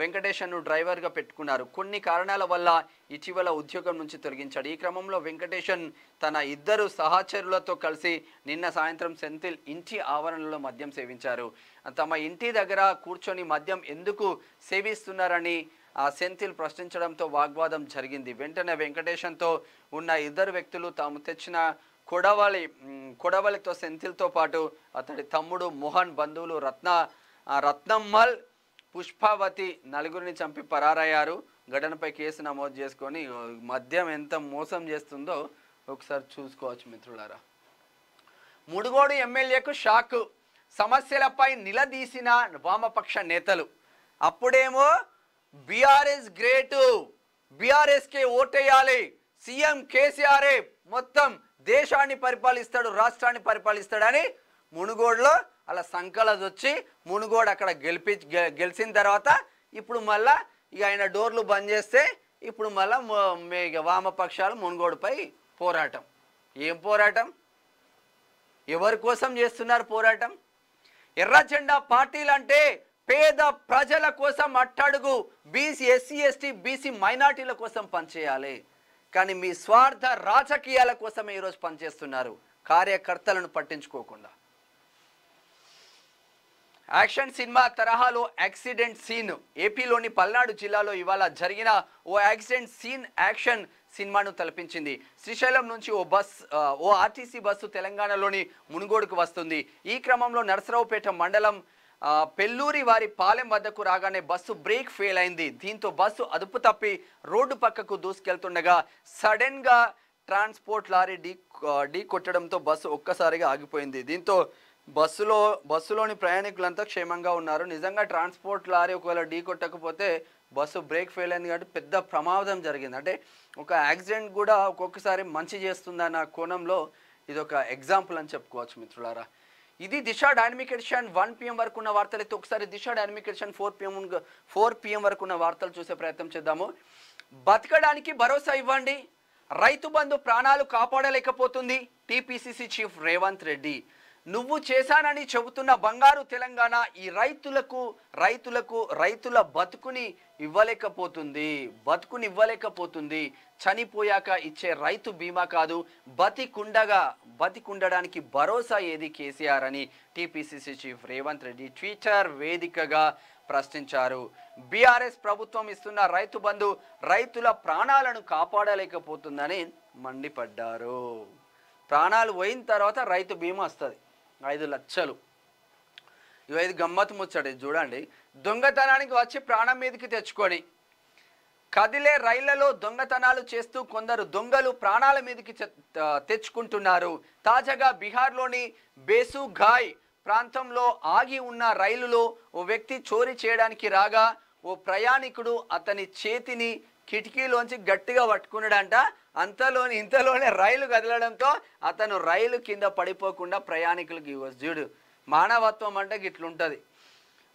వెంకటేషన్ను డ్రైవర్గా పెట్టుకున్నారు కొన్ని కారణాల వల్ల ఇటీవల ఉద్యోగం నుంచి తొలగించాడు ఈ క్రమంలో వెంకటేషన్ తన ఇద్దరు సహచరులతో కలిసి నిన్న సాయంత్రం సెంథిల్ ఇంటి ఆవరణలో మద్యం సేవించారు తమ ఇంటి దగ్గర కూర్చొని మద్యం ఎందుకు సేవిస్తున్నారని ఆ సెంథిల్ ప్రశ్నించడంతో వాగ్వాదం జరిగింది వెంటనే వెంకటేశంతో ఉన్న ఇద్దరు వ్యక్తులు తాము తెచ్చిన కొడవలి కొడవలితో సెంథిల్తో పాటు అతడి తమ్ముడు మోహన్ బంధువులు రత్న రత్నమ్మల్ పుష్పావతి నలుగురిని చంపి పరారయ్యారు ఘటనపై కేసు నమోదు చేసుకొని మద్యం ఎంత మోసం చేస్తుందో ఒకసారి చూసుకోవచ్చు మిత్రులారా ముడుగోడు ఎమ్మెల్యేకు షాక్ సమస్యలపై నిలదీసిన వామపక్ష నేతలు అప్పుడేమో బీఆర్ఎస్ గ్రేటు బీఆర్ఎస్కే ఓటేయాలి సీఎం కేసీఆర్ఏ మొత్తం దేశాన్ని పరిపాలిస్తాడు రాష్ట్రాన్ని పరిపాలిస్తాడని మునుగోడులో అలా సంకలది వచ్చి మునుగోడు అక్కడ గెలిపి గెలిచిన తర్వాత ఇప్పుడు మళ్ళా ఇక ఆయన డోర్లు బంద్ చేస్తే ఇప్పుడు మళ్ళా వామపక్షాలు మునుగోడుపై పోరాటం ఏం పోరాటం ఎవరి కోసం చేస్తున్నారు పోరాటం ఎర్ర పార్టీలు అంటే పేద ప్రజల కోసం అట్టడుగు బీసీ ఎస్సీ ఎస్టీ బీసీ మైనార్టీల కోసం పనిచేయాలి కానీ మీ స్వార్థ రాజకీయాల కోసమే ఈరోజు పనిచేస్తున్నారు కార్యకర్తలను పట్టించుకోకుండా యాక్షన్ సినిమా తరహాలో యాక్సిడెంట్ సీన్ ఏపీలోని పల్నాడు జిల్లాలో ఇవాళ జరిగిన ఓ యాక్సిడెంట్ సీన్ యాక్షన్ సినిమాను తలపించింది శ్రీశైలం నుంచి ఓ బస్ ఓ ఆర్టీసీ బస్సు తెలంగాణలోని మునుగోడుకు వస్తుంది ఈ క్రమంలో నరసరావుపేట మండలం పెల్లూరి వారి పాలెం వద్దకు రాగానే బస్సు బ్రేక్ ఫెయిల్ అయింది దీంతో బస్సు అదుపు తప్పి రోడ్డు పక్కకు దూసుకెళ్తుండగా సడన్గా ట్రాన్స్పోర్ట్ లారీ ఢీ ఢీ కొట్టడంతో బస్సు ఒక్కసారిగా ఆగిపోయింది దీంతో బస్సులో బస్సులోని ప్రయాణికులంతా క్షేమంగా ఉన్నారు నిజంగా ట్రాన్స్పోర్ట్ లారీ ఒకవేళ ఢీ కొట్టకపోతే బస్సు బ్రేక్ ఫెయిల్ అయింది కాబట్టి పెద్ద ప్రమాదం జరిగింది అంటే ఒక యాక్సిడెంట్ కూడా ఒక్కొక్కసారి మంచి చేస్తుందన్న కోణంలో ఇది ఒక ఎగ్జాంపుల్ అని చెప్పుకోవచ్చు మిత్రులారా ఇది Disha dynamic edition one PM వరకు ఉన్న వార్తలు అయితే ఒకసారి Disha dynamic edition four PM four PM వరకు ఉన్న వార్తలు చూసే ప్రయత్నం చేద్దాము బతకడానికి భరోసా ఇవ్వండి రైతు బంధు ప్రాణాలు కాపాడలేకపోతుంది టీపీసీసీ చీఫ్ రేవంత్ రెడ్డి నువ్వు చేశానని చెబుతున్న బంగారు తెలంగాణ ఈ రైతులకు రైతులకు రైతుల బతుకుని ఇవ్వలేకపోతుంది బతుకుని ఇవ్వలేకపోతుంది చనిపోయాక ఇచ్చే రైతు బీమా కాదు బతికుండగా బతికుండడానికి భరోసా ఏది కేసీఆర్ అని TPCC chief Revanth Reddy Twitter వేదికగా ప్రశ్నించారు బీఆర్ఎస్ ప్రభుత్వం ఇస్తున్న రైతు బంధు రైతుల ప్రాణాలను కాపాడలేకపోతుందని మండిపడ్డారు ప్రాణాలు పోయిన తర్వాత రైతు బీమా వస్తుంది ఐదు లక్షలు ఇవైదు గమ్మత్ ముచ్చట చూడండి దొంగతనానికి వచ్చి ప్రాణం మీదకి తెచ్చుకొని కదిలే రైళ్లలో దొంగతనాలు చేస్తూ కొందరు దొంగలు ప్రాణాల మీదకి తెచ్చుకుంటున్నారు తాజాగా బీహార్లోని బేసుఘాయ్ ప్రాంతంలో ఆగి ఉన్న రైలులో ఓ వ్యక్తి చోరీ చేయడానికి రాగా ఓ ప్రయాణికుడు అతని చేతిని కిటికీలోంచి గట్టిగా పట్టుకున్నాడంట అంతలోని ఇంతలోనే రైలు కదలడంతో అతను రైలు కింద పడిపోకుండా ప్రయాణికులకు ఇవ్వచ్చు చూడు మానవత్వం అంటే గిట్లుంటుంది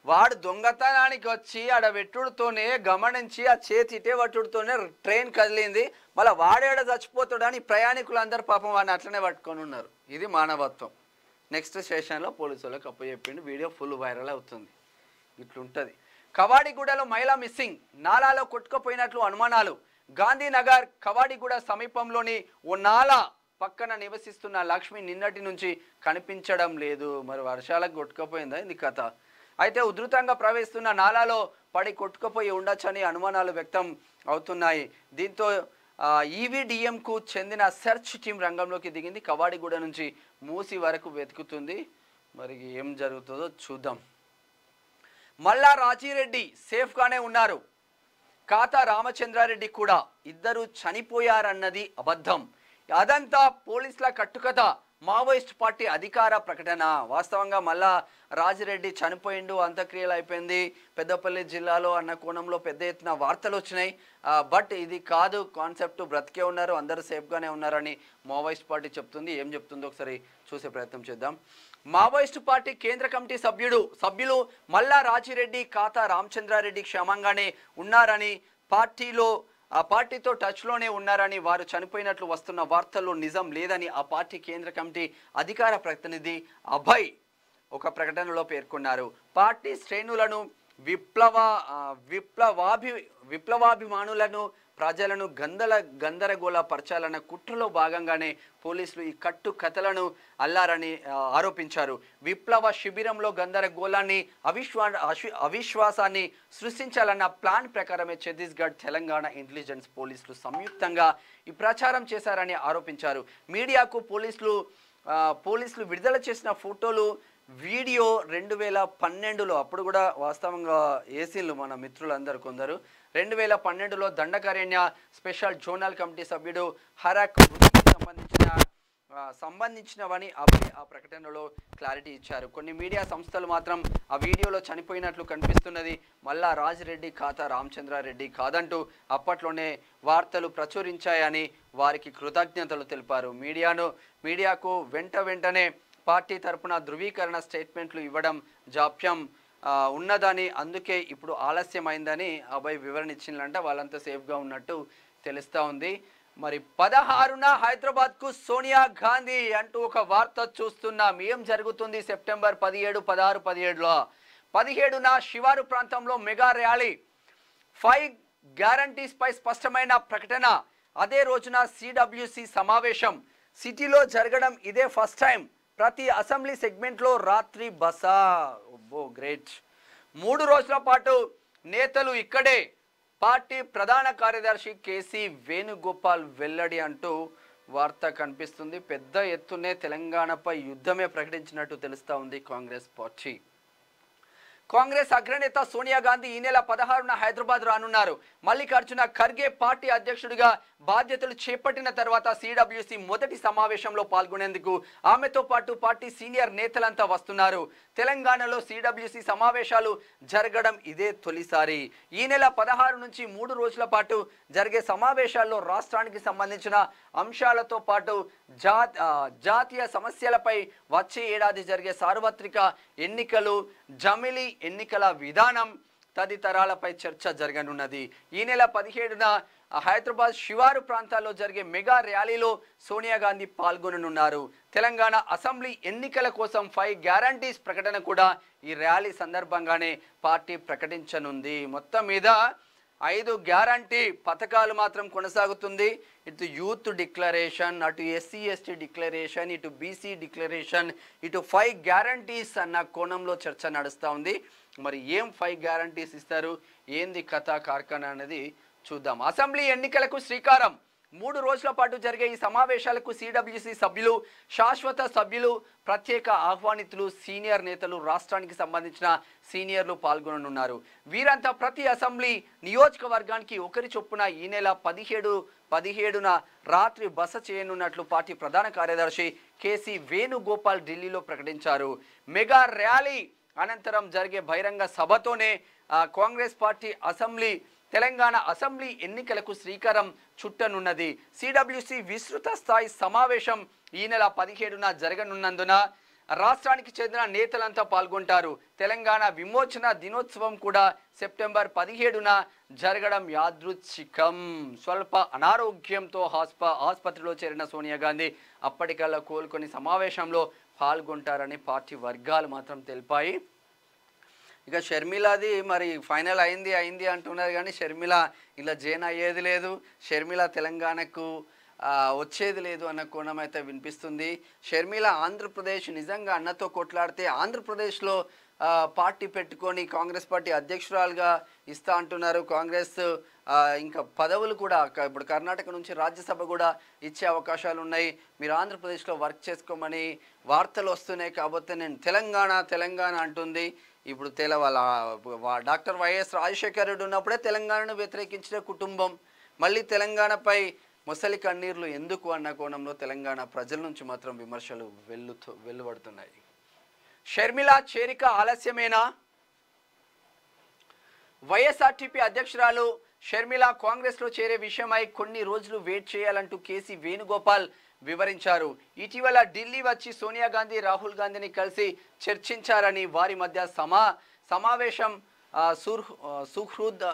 వాడు దొంగతనానికి వచ్చి ఆడ వెట్టుడుతోనే గమనించి ఆ చేతి ఇటే పట్టుడుతోనే ట్రైన్ కదిలింది మళ్ళీ వాడేడ చచ్చిపోతాడని అందరు పాపం వాడిని అట్లనే పట్టుకొని ఉన్నారు ఇది మానవత్వం నెక్స్ట్ సెషన్లో పోలీసు వాళ్ళకి అప్పచెప్పిండు వీడియో ఫుల్ వైరల్ అవుతుంది ఇట్లుంటుంది కవాడిగూడలో మహిళ మిస్సింగ్ నాలాలో కొట్టుకుపోయినట్లు అనుమానాలు గాంధీనగర్ కవాడిగూడ సమీపంలోని ఓ నాలా పక్కన నివసిస్తున్న లక్ష్మి నిన్నటి నుంచి కనిపించడం లేదు మరి వర్షాలకు కొట్టుకుపోయిందా ఇది కథ అయితే ఉధృతంగా ప్రవేశిస్తున్న నాలాలో పడి కొట్టుకుపోయి ఉండొచ్చని అనుమానాలు వ్యక్తం అవుతున్నాయి దీంతో ఈవీడిఎంకు చెందిన సెర్చ్ టీం రంగంలోకి దిగింది కవాడిగూడ నుంచి మూసి వరకు వెతుకుతుంది మరి ఏం జరుగుతుందో చూద్దాం మళ్ళా రాజీరెడ్డి సేఫ్గానే ఉన్నారు కాత రామచంద్రారెడ్డి కూడా ఇద్దరు చనిపోయారన్నది అబద్ధం అదంతా పోలీసుల కట్టుకథ మావోయిస్ట్ పార్టీ అధికార ప్రకటన వాస్తవంగా మళ్ళా రాజిరెడ్డి చనిపోయిండు అంత్యక్రియలు అయిపోయింది పెద్దపల్లి జిల్లాలో అన్న కోణంలో పెద్ద ఎత్తున వార్తలు వచ్చినాయి బట్ ఇది కాదు కాన్సెప్ట్ బ్రతికే ఉన్నారు అందరూ సేఫ్గానే ఉన్నారని మావోయిస్ట్ పార్టీ చెప్తుంది ఏం చెప్తుందో ఒకసారి చూసే ప్రయత్నం చేద్దాం మావోయిస్ట్ పార్టీ కేంద్ర కమిటీ సభ్యుడు సభ్యులు మల్లా రాజిరెడ్డి ఖాతా రామచంద్రారెడ్డి క్షేమంగానే ఉన్నారని పార్టీలో ఆ పార్టీతో టచ్లోనే ఉన్నారని వారు చనిపోయినట్లు వస్తున్న వార్తల్లో నిజం లేదని ఆ పార్టీ కేంద్ర కమిటీ అధికార ప్రతినిధి అభయ్ ఒక ప్రకటనలో పేర్కొన్నారు పార్టీ శ్రేణులను విప్లవ విప్లవాభి విప్లవాభిమానులను ప్రజలను గందల గందరగోళపరచాలన్న కుట్రలో భాగంగానే పోలీసులు ఈ కట్టు కథలను అల్లారని ఆరోపించారు విప్లవ శిబిరంలో గందరగోళాన్ని అవిశ్వా అవిశ్వాసాన్ని సృష్టించాలన్న ప్లాన్ ప్రకారమే ఛత్తీస్గఢ్ తెలంగాణ ఇంటెలిజెన్స్ పోలీసులు సంయుక్తంగా ఈ ప్రచారం చేశారని ఆరోపించారు మీడియాకు పోలీసులు పోలీసులు విడుదల చేసిన ఫోటోలు వీడియో రెండు వేల పన్నెండులో అప్పుడు కూడా వాస్తవంగా ఏసీలు మన మిత్రులందరూ కొందరు రెండు వేల పన్నెండులో దండకారణ్య స్పెషల్ జోనల్ కమిటీ సభ్యుడు హరాక్ సంబంధించిన సంబంధించినవని అభయ్ ఆ ప్రకటనలో క్లారిటీ ఇచ్చారు కొన్ని మీడియా సంస్థలు మాత్రం ఆ వీడియోలో చనిపోయినట్లు కనిపిస్తున్నది మల్లా రాజిరెడ్డి ఖాతా రామచంద్రారెడ్డి కాదంటూ అప్పట్లోనే వార్తలు ప్రచురించాయని వారికి కృతజ్ఞతలు తెలిపారు మీడియాను మీడియాకు వెంట వెంటనే పార్టీ తరపున ధృవీకరణ స్టేట్మెంట్లు ఇవ్వడం జాప్యం ఉన్నదని అందుకే ఇప్పుడు ఆలస్యమైందని అబ్బాయి వివరణ ఇచ్చిందంట వాళ్ళంతా సేఫ్గా ఉన్నట్టు తెలుస్తూ ఉంది మరి పదహారున హైదరాబాద్కు సోనియా గాంధీ అంటూ ఒక వార్త చూస్తున్నాం ఏం జరుగుతుంది సెప్టెంబర్ పదిహేడు పదహారు పదిహేడులో పదిహేడున శివారు ప్రాంతంలో మెగా ర్యాలీ ఫైవ్ గ్యారంటీస్పై స్పష్టమైన ప్రకటన అదే రోజున సిడబ్ల్యూసి సమావేశం సిటీలో జరగడం ఇదే ఫస్ట్ టైం ప్రతి అసెంబ్లీ సెగ్మెంట్లో రాత్రి బస ఓబ్బో గ్రేట్ మూడు రోజుల పాటు నేతలు ఇక్కడే పార్టీ ప్రధాన కార్యదర్శి కేసీ వేణుగోపాల్ వెల్లడి అంటూ వార్త కనిపిస్తుంది పెద్ద ఎత్తునే తెలంగాణపై యుద్ధమే ప్రకటించినట్టు తెలుస్తూ ఉంది కాంగ్రెస్ పార్టీ కాంగ్రెస్ అగ్రనేత సోనియా గాంధీ ఈ నెల పదహారున హైదరాబాద్ రానున్నారు మల్లికార్జున ఖర్గే పార్టీ అధ్యక్షుడిగా బాధ్యతలు చేపట్టిన తర్వాత సిడబ్ల్యూసి మొదటి సమావేశంలో పాల్గొనేందుకు ఆమెతో పాటు పార్టీ సీనియర్ నేతలంతా వస్తున్నారు తెలంగాణలో సిడబ్ల్యూసి సమావేశాలు జరగడం ఇదే తొలిసారి ఈ నెల పదహారు నుంచి మూడు రోజుల పాటు జరిగే సమావేశాల్లో రాష్ట్రానికి సంబంధించిన అంశాలతో పాటు జా జాతీయ సమస్యలపై వచ్చే ఏడాది జరిగే సార్వత్రిక ఎన్నికలు జమిలి ఎన్నికల విధానం తదితరాలపై చర్చ జరగనున్నది ఈ నెల పదిహేడున హైదరాబాద్ శివారు ప్రాంతాల్లో జరిగే మెగా ర్యాలీలో సోనియా గాంధీ పాల్గొననున్నారు తెలంగాణ అసెంబ్లీ ఎన్నికల కోసం ఫైవ్ గ్యారంటీస్ ప్రకటన కూడా ఈ ర్యాలీ సందర్భంగానే పార్టీ ప్రకటించనుంది మొత్తం మీద ఐదు గ్యారంటీ పథకాలు మాత్రం కొనసాగుతుంది ఇటు యూత్ డిక్లరేషన్ అటు ఎస్సీ ఎస్టీ డిక్లరేషన్ ఇటు బీసీ డిక్లరేషన్ ఇటు ఫైవ్ గ్యారంటీస్ అన్న కోణంలో చర్చ నడుస్తూ ఉంది మరి ఏం ఫైవ్ గ్యారంటీస్ ఇస్తారు ఏంది కథ కార్ఖానా అనేది చూద్దాం అసెంబ్లీ ఎన్నికలకు శ్రీకారం మూడు రోజుల పాటు జరిగే ఈ సమావేశాలకు సిడబ్ల్యూసి సభ్యులు శాశ్వత సభ్యులు ప్రత్యేక ఆహ్వానితులు సీనియర్ నేతలు రాష్ట్రానికి సంబంధించిన సీనియర్లు పాల్గొననున్నారు వీరంతా ప్రతి అసెంబ్లీ నియోజకవర్గానికి ఒకరి చొప్పున ఈ నెల పదిహేడు పదిహేడున రాత్రి బస చేయనున్నట్లు పార్టీ ప్రధాన కార్యదర్శి కేసీ వేణుగోపాల్ ఢిల్లీలో ప్రకటించారు మెగా ర్యాలీ అనంతరం జరిగే బహిరంగ సభతోనే Congress party assembly Telangana assembly ఎన్నికలకు శ్రీకారం చుట్టనున్నది సిడబ్ల్యూసి విస్తృత స్థాయి సమావేశం ఈ నెల పదిహేడున జరగనున్నందున రాష్ట్రానికి చెందిన నేతలంతా పాల్గొంటారు తెలంగాణ విమోచన దినోత్సవం కూడా సెప్టెంబర్ పదిహేడున జరగడం యాదృచ్ఛికం స్వల్ప అనారోగ్యంతో హాస్ప ఆసుపత్రిలో చేరిన సోనియా గాంధీ అప్పటికల్లా కోలుకొని సమావేశంలో పాల్గొంటారని పార్టీ వర్గాలు మాత్రం తెలిపాయి ఇక షర్మిలాది మరి ఫైనల్ అయింది అయింది అంటున్నారు కానీ షర్మిల ఇలా జైన్ అయ్యేది లేదు షర్మిల తెలంగాణకు వచ్చేది లేదు అన్న కోణం అయితే వినిపిస్తుంది షర్మిల ఆంధ్రప్రదేశ్ నిజంగా అన్నతో కొట్లాడితే ఆంధ్రప్రదేశ్లో పార్టీ పెట్టుకొని కాంగ్రెస్ పార్టీ అధ్యక్షురాలుగా ఇస్తా అంటున్నారు కాంగ్రెస్ ఇంకా పదవులు కూడా ఇప్పుడు కర్ణాటక నుంచి రాజ్యసభ కూడా ఇచ్చే అవకాశాలు ఉన్నాయి మీరు ఆంధ్రప్రదేశ్లో వర్క్ చేసుకోమని వార్తలు వస్తున్నాయి కాబట్టి నేను తెలంగాణ తెలంగాణ అంటుంది ఇప్పుడు తెల వాళ్ళ డాక్టర్ వైఎస్ రాజశేఖర రెడ్డి ఉన్నప్పుడే తెలంగాణను వ్యతిరేకించిన కుటుంబం మళ్ళీ తెలంగాణపై ముసలి కన్నీర్లు ఎందుకు అన్న కోణంలో తెలంగాణ ప్రజల నుంచి మాత్రం విమర్శలు వెళ్ళుతూ వెళ్ళబడుతున్నాయి షర్మిల చేరిక ఆలస్యమేనా వైఎస్ఆర్టీపీ అధ్యక్షురాలు షర్మిల కాంగ్రెస్లో చేరే విషయమై కొన్ని రోజులు వెయిట్ చేయాలంటూ కేసీ వేణుగోపాల్ వివరించారు ఇటీవల ఢిల్లీ వచ్చి సోనియా గాంధీ రాహుల్ గాంధీని కలిసి చర్చించారని వారి మధ్య సమా సమావేశం సుహృద్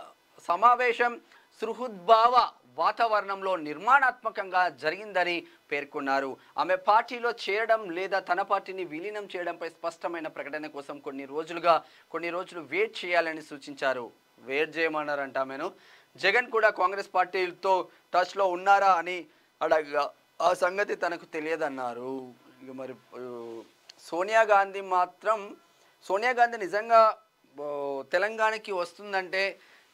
సమావేశం సుహృద్భావ వాతావరణంలో నిర్మాణాత్మకంగా జరిగిందని పేర్కొన్నారు ఆమె పార్టీలో చేరడం లేదా తన పార్టీని విలీనం చేయడంపై స్పష్టమైన ప్రకటన కోసం కొన్ని రోజులుగా కొన్ని రోజులు వెయిట్ చేయాలని సూచించారు వెయిట్ చేయమన్నారంట ఆమెను జగన్ కూడా కాంగ్రెస్ పార్టీతో టచ్లో ఉన్నారా అని అడగగా ఆ సంగతి తనకు తెలియదన్నారు ఇక మరి సోనియా గాంధీ మాత్రం సోనియా గాంధీ నిజంగా తెలంగాణకి వస్తుందంటే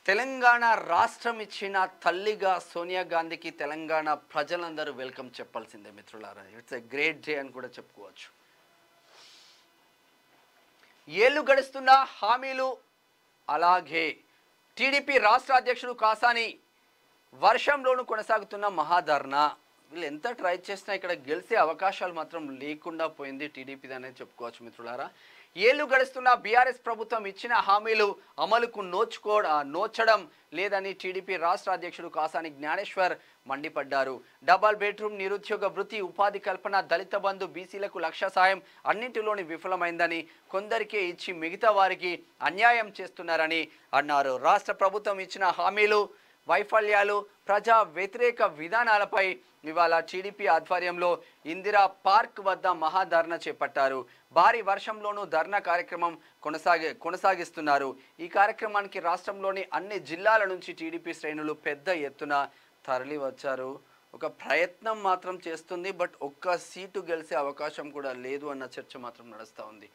తెలంగాణ రాష్ట్రం ఇచ్చిన తల్లిగా సోనియా గాంధీకి తెలంగాణ ప్రజలందరూ వెల్కమ్ చెప్పాల్సిందే మిత్రులారా ఇట్స్ ఎ గ్రేట్ డే అని కూడా చెప్పుకోవచ్చు ఏళ్ళు గడుస్తున్న హామీలు అలాగే టీడీపీ రాష్ట్ర అధ్యక్షుడు కాసాని వర్షంలోనూ కొనసాగుతున్న మహాధర్నా వీళ్ళు ఎంత ట్రై చేసినా ఇక్కడ గెలిచే అవకాశాలు మాత్రం లేకుండా పోయింది టీడీపీది అనేది చెప్పుకోవచ్చు మిత్రులారా ఏళ్లు గడుస్తున్న బీఆర్ఎస్ ప్రభుత్వం ఇచ్చిన హామీలు అమలుకు నోచుకో నోచడం లేదని టీడీపీ రాష్ట్ర అధ్యక్షుడు కాసాని జ్ఞానేశ్వర్ మండిపడ్డారు డబల్ బెడ్రూమ్ నిరుద్యోగ వృత్తి ఉపాధి కల్పన దళిత బంధు బీసీలకు లక్ష సాయం అన్నింటిలోని విఫలమైందని కొందరికే ఇచ్చి మిగతా వారికి అన్యాయం చేస్తున్నారని అన్నారు రాష్ట్ర ప్రభుత్వం ఇచ్చిన హామీలు వైఫల్యాలు ప్రజా వ్యతిరేక విధానాలపై ఇవాళ టీడీపీ ఆధ్వర్యంలో ఇందిరా పార్క్ వద్ద మహాధర్ణ చేపట్టారు భారీ వర్షంలోనూ ధర్నా కార్యక్రమం కొనసాగి కొనసాగిస్తున్నారు ఈ కార్యక్రమానికి రాష్ట్రంలోని అన్ని జిల్లాల నుంచి టీడీపీ శ్రేణులు పెద్ద ఎత్తున తరలి వచ్చారు ఒక ప్రయత్నం మాత్రం చేస్తుంది బట్ ఒక్క సీటు గెలిసే అవకాశం కూడా లేదు అన్న చర్చ మాత్రం నడుస్తూ ఉంది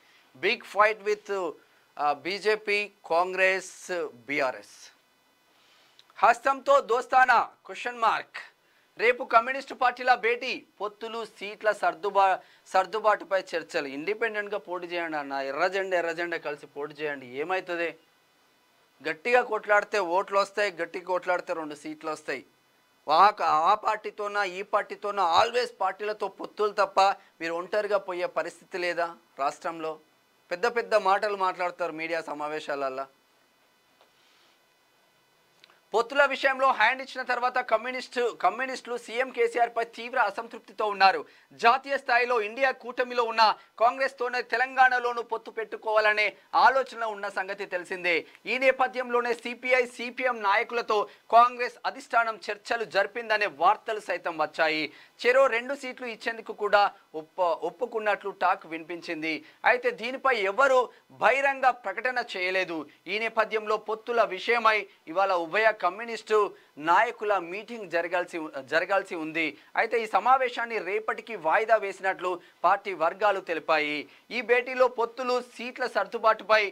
big fight with BJP Congress BRS హస్తంతో దోస్తానా క్వశ్చన్ మార్క్ రేపు కమ్యూనిస్టు పార్టీల భేటీ పొత్తులు సీట్ల సర్దుబా సర్దుబాటుపై చర్చలు ఇండిపెండెంట్గా పోటీ చేయండి అన్న ఎర్రజెండ ఎర్రజెండా కలిసి పోటీ చేయండి ఏమవుతుంది గట్టిగా కొట్లాడితే ఓట్లు వస్తాయి గట్టిగా కొట్లాడితే రెండు సీట్లు వస్తాయి వాక ఆ పార్టీతోన ఈ పార్టీతోన ఆల్వేస్ పార్టీలతో పొత్తులు తప్ప మీరు ఒంటరిగా పోయే పరిస్థితి లేదా రాష్ట్రంలో పెద్ద పెద్ద మాటలు మాట్లాడతారు మీడియా సమావేశాలల్లో పొత్తుల విషయంలో హ్యాండ్ ఇచ్చిన తర్వాత కమ్యూనిస్టు కమ్యూనిస్టులు సీఎం కేసీఆర్ పై తీవ్ర అసంతృప్తితో ఉన్నారు జాతీయ స్థాయిలో ఇండియా కూటమిలో ఉన్న కాంగ్రెస్ తోనే తెలంగాణలోనూ పొత్తు పెట్టుకోవాలనే ఆలోచన ఉన్న సంగతి తెలిసిందే ఈ నేపథ్యంలోనే సిపిఐ సిపిఎం నాయకులతో కాంగ్రెస్ అధిష్టానం చర్చలు జరిపిందనే వార్తలు సైతం వచ్చాయి చెరో రెండు సీట్లు ఇచ్చేందుకు కూడా ఒప్ప ఒప్పుకున్నట్లు టాక్ వినిపించింది అయితే దీనిపై ఎవరూ బహిరంగ ప్రకటన చేయలేదు ఈ నేపథ్యంలో పొత్తుల విషయమై ఇవాళ ఉభయ కమ్యూనిస్టు నాయకుల మీటింగ్ జరగాల్సి జరగాల్సి ఉంది అయితే ఈ సమావేశాన్ని రేపటికి వాయిదా వేసినట్లు పార్టీ వర్గాలు తెలిపాయి ఈ భేటీలో పొత్తులు సీట్ల సర్దుబాటుపై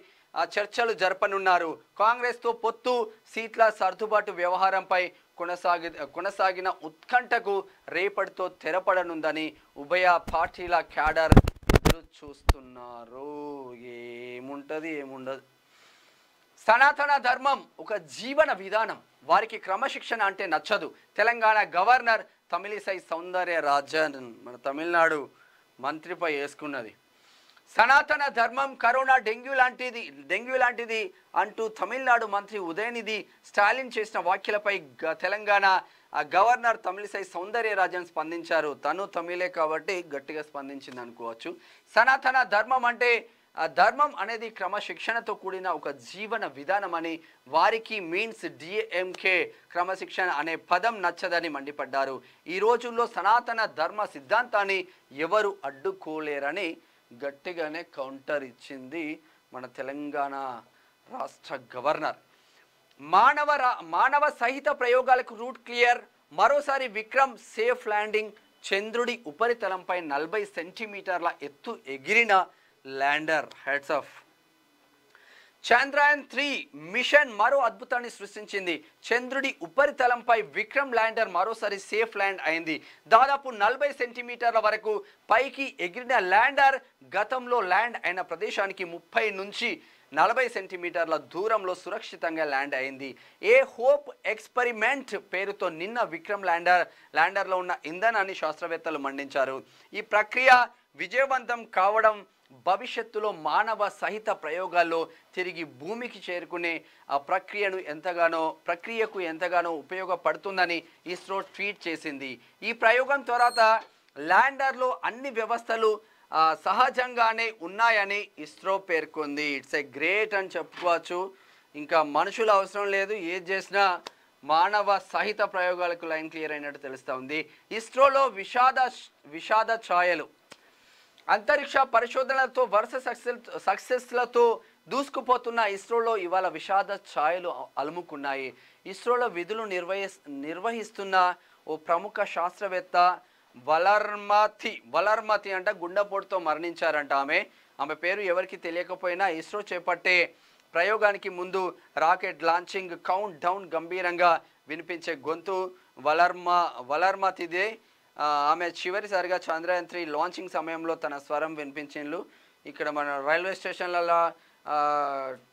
చర్చలు జరపనున్నారు కాంగ్రెస్తో పొత్తు సీట్ల సర్దుబాటు వ్యవహారంపై కొనసాగి కొనసాగిన ఉత్కంఠకు రేపటితో తెరపడనుందని ఉభయ పార్టీల క్యాడర్ చూస్తున్నారు ఏముంటది ఏముండదు సనాతన ధర్మం ఒక జీవన విధానం వారికి క్రమశిక్షణ అంటే నచ్చదు తెలంగాణ గవర్నర్ తమిళిసై సౌందర్య రాజన్ మన తమిళనాడు మంత్రిపై వేసుకున్నది సనాతన ధర్మం కరోనా డెంగ్యూ లాంటిది డెంగ్యూ లాంటిది అంటూ తమిళనాడు మంత్రి ఉదయనిధి స్టాలిన్ చేసిన వ్యాఖ్యలపై తెలంగాణ గవర్నర్ తమిళిసై రాజన్ స్పందించారు తను తమిళే కాబట్టి గట్టిగా స్పందించింది అనుకోవచ్చు సనాతన ధర్మం అంటే ఆ ధర్మం అనేది క్రమశిక్షణతో కూడిన ఒక జీవన విధానం అని వారికి మీన్స్ డిఎంకే క్రమశిక్షణ అనే పదం నచ్చదని మండిపడ్డారు ఈ రోజుల్లో సనాతన ధర్మ సిద్ధాంతాన్ని ఎవరు అడ్డుకోలేరని గట్టిగానే కౌంటర్ ఇచ్చింది మన తెలంగాణ రాష్ట్ర గవర్నర్ మానవ మానవ సహిత ప్రయోగాలకు రూట్ క్లియర్ మరోసారి విక్రమ్ సేఫ్ ల్యాండింగ్ చంద్రుడి ఉపరితలంపై నలభై సెంటీమీటర్ల ఎత్తు ఎగిరిన lander hats off Chandrayaan three mission మరో అద్భుతాన్ని సృష్టించింది చంద్రుడి ఉపరితలంపై విక్రమ్ ల్యాండర్ మరోసారి సేఫ్ ల్యాండ్ అయింది దాదాపు నలభై సెంటీమీటర్ల వరకు పైకి ఎగిరిన ల్యాండర్ గతంలో ల్యాండ్ అయిన ప్రదేశానికి ముప్పై నుంచి నలభై సెంటీమీటర్ల దూరంలో సురక్షితంగా ల్యాండ్ అయింది ఏ హోప్ ఎక్స్పెరిమెంట్ పేరుతో నిన్న విక్రమ్ ల్యాండర్ ల్యాండర్లో ఉన్న ఇంధనాన్ని శాస్త్రవేత్తలు మండించారు ఈ ప్రక్రియ విజయవంతం కావడం భవిష్యత్తులో మానవ సహిత ప్రయోగాల్లో తిరిగి భూమికి చేరుకునే ఆ ప్రక్రియను ఎంతగానో ప్రక్రియకు ఎంతగానో ఉపయోగపడుతుందని ఇస్రో ట్వీట్ చేసింది ఈ ప్రయోగం తర్వాత ల్యాండర్లో అన్ని వ్యవస్థలు సహజంగానే ఉన్నాయని ఇస్రో పేర్కొంది ఇట్స్ ఎ గ్రేట్ అని చెప్పుకోవచ్చు ఇంకా మనుషుల అవసరం లేదు ఏం చేసినా మానవ సహిత ప్రయోగాలకు లైన్ క్లియర్ అయినట్టు తెలుస్తూ ఉంది ఇస్రోలో విషాద విషాద ఛాయలు అంతరిక్ష పరిశోధనలతో వరుస సక్సెస్ సక్సెస్లతో దూసుకుపోతున్న ఇస్రోలో ఇవాళ విషాద ఛాయలు అలుముకున్నాయి ఇస్రోలో విధులు నిర్వహి నిర్వహిస్తున్న ఓ ప్రముఖ శాస్త్రవేత్త వలర్మతి వలర్మతి అంట గుండెపోటుతో మరణించారంట ఆమె ఆమె పేరు ఎవరికి తెలియకపోయినా ఇస్రో చేపట్టే ప్రయోగానికి ముందు రాకెట్ లాంచింగ్ కౌంట్ డౌన్ గంభీరంగా వినిపించే గొంతు వలర్మ వలర్మతిదే ఆమె చివరిసారిగా చంద్రయాన్ త్రీ లాంచింగ్ సమయంలో తన స్వరం వినిపించిండ్లు ఇక్కడ మన రైల్వే స్టేషన్లలో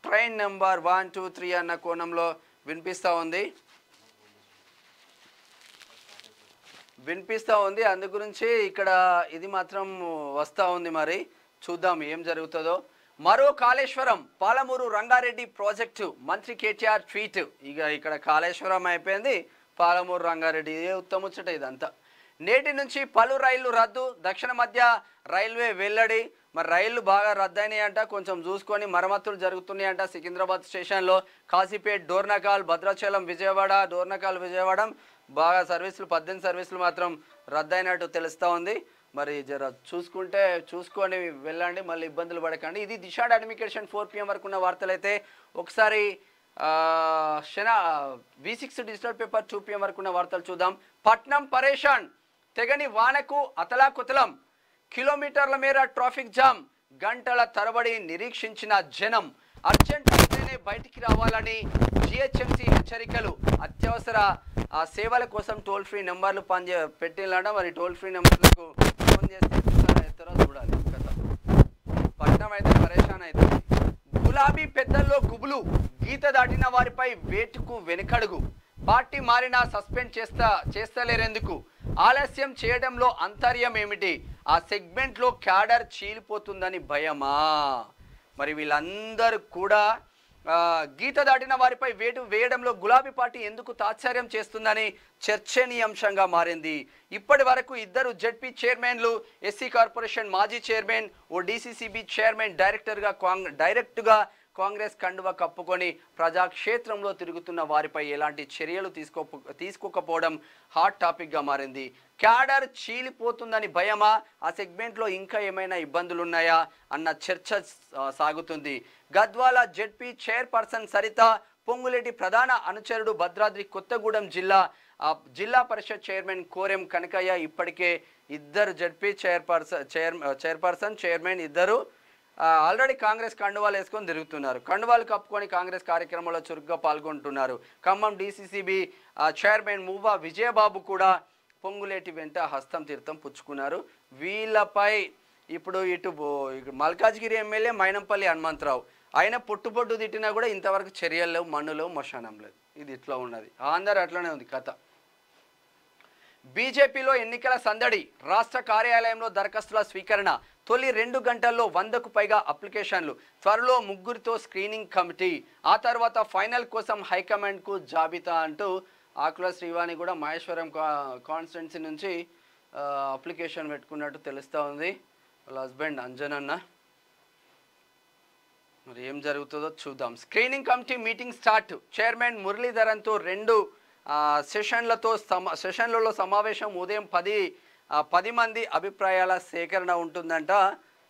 train number one two three అన్న కోణంలో వినిపిస్తూ ఉంది వినిపిస్తూ ఉంది అందు గురించి ఇక్కడ ఇది మాత్రం వస్తూ ఉంది మరి చూద్దాం ఏం జరుగుతుందో మరో కాళేశ్వరం పాలమూరు రంగారెడ్డి ప్రాజెక్టు మంత్రి కేటీఆర్ ట్వీట్ ఇక ఇక్కడ కాళేశ్వరం అయిపోయింది పాలమూరు రంగారెడ్డి ఇదే ఉత్తముచ్చట ఇదంతా నేటి నుంచి పలు రైళ్లు రద్దు దక్షిణ మధ్య రైల్వే వెల్లడి మరి రైళ్లు బాగా రద్దయినాయంట కొంచెం చూసుకొని మరమ్మతులు జరుగుతున్నాయంట సికింద్రాబాద్ స్టేషన్లో కాశీపేట్ డోర్నకాల్ భద్రాచలం విజయవాడ డోర్నకాల్ విజయవాడ బాగా సర్వీసులు పద్దెనిమిది సర్వీసులు మాత్రం రద్దయినట్టు తెలుస్తూ ఉంది మరి జర చూసుకుంటే చూసుకొని వెళ్ళండి మళ్ళీ ఇబ్బందులు పడకండి ఇది దిశా అడ్మికేషన్ ఫోర్ పిఎం వరకు ఉన్న వార్తలు అయితే ఒకసారి శనా V six digital paper two PM వరకు ఉన్న వార్తలు చూద్దాం పట్నం పరేషాన్ తెగని వానకు అతలాకుతలం కిలోమీటర్ల మేర ట్రాఫిక్ జామ్ గంటల తరబడి నిరీక్షించిన జనం అర్జెంట్ అయితేనే బయటికి రావాలని జిహెచ్ఎంసీ హెచ్చరికలు అత్యవసర సేవల కోసం టోల్ ఫ్రీ నెంబర్లు పనిచే పెట్టిన మరి టోల్ ఫ్రీ నెంబర్లకు ఫోన్ చేస్తే ఎత్తరో చూడాలి కథ పట్టణం అయితే పరేషాన్ అవుతుంది గులాబీ పెద్దల్లో గుబులు గీత దాటిన వారిపై వేటుకు వెనుకడుగు పార్టీ మారినా సస్పెండ్ చేస్తా చేస్తలేరెందుకు ఆలస్యం చేయడంలో అంతర్యం ఏమిటి ఆ సెగ్మెంట్లో క్యాడర్ చీలిపోతుందని భయమా మరి వీళ్ళందరూ కూడా గీత దాటిన వారిపై వేటు వేయడంలో గులాబీ పార్టీ ఎందుకు తాత్సార్యం చేస్తుందని చర్చనీయాంశంగా మారింది ఇప్పటి వరకు ఇద్దరు జడ్పీ చైర్మన్లు ఎస్సీ కార్పొరేషన్ మాజీ చైర్మన్ ఓ డీసీసీబీ చైర్మన్ డైరెక్టర్గా కాంగ్ డైరెక్ట్గా కాంగ్రెస్ కండువ కప్పుకొని ప్రజాక్షేత్రంలో తిరుగుతున్న వారిపై ఎలాంటి చర్యలు తీసుకో తీసుకోకపోవడం హాట్ టాపిక్గా మారింది క్యాడర్ చీలిపోతుందని భయమా ఆ సెగ్మెంట్లో ఇంకా ఏమైనా ఇబ్బందులు ఉన్నాయా అన్న చర్చ సాగుతుంది గద్వాల జెడ్పీ చైర్పర్సన్ సరిత పొంగులేటి ప్రధాన అనుచరుడు భద్రాద్రి కొత్తగూడెం జిల్లా జిల్లా పరిషత్ చైర్మన్ కోరెం కనకయ్య ఇప్పటికే ఇద్దరు ZP chairperson chair chairperson chairman ఇద్దరు ఆల్రెడీ కాంగ్రెస్ కండువాలు వేసుకొని తిరుగుతున్నారు కండువాలు కప్పుకొని కాంగ్రెస్ కార్యక్రమంలో చురుగ్గా పాల్గొంటున్నారు ఖమ్మం డీసీసీబీ చైర్మన్ మూవా విజయబాబు కూడా పొంగులేటి వెంట హస్తం తీర్థం పుచ్చుకున్నారు వీళ్ళపై ఇప్పుడు ఇటు మల్కాజ్గిరి ఎమ్మెల్యే మైనంపల్లి హనుమంతరావు ఆయన పుట్టుబొట్టు తిట్టినా కూడా ఇంతవరకు చర్యలు లేవు మన్ను లేవు మశానం లేదు ఇది ఇట్లా ఉన్నది ఆంధ్ర అట్లనే ఉంది కథ బీజేపీలో ఎన్నికల సందడి రాష్ట్ర కార్యాలయంలో దరఖాస్తుల స్వీకరణ తొలి రెండు గంటల్లో వందకు పైగా అప్లికేషన్లు త్వరలో ముగ్గురితో స్క్రీనింగ్ కమిటీ ఆ తర్వాత ఫైనల్ కోసం హైకమాండ్కు జాబితా అంటూ ఆకుల శ్రీవాణి కూడా మహేశ్వరం కాన్స్టెన్సీ నుంచి అప్లికేషన్ పెట్టుకున్నట్టు తెలుస్తూ ఉంది వాళ్ళ హస్బెండ్ అంజనన్న అన్న మరి ఏం జరుగుతుందో చూద్దాం screening committee meeting start chairman మురళీధరన్తో రెండు సెషన్లతో సమా సెషన్లలో సమావేశం ఉదయం పది పది మంది అభిప్రాయాల సేకరణ ఉంటుందంట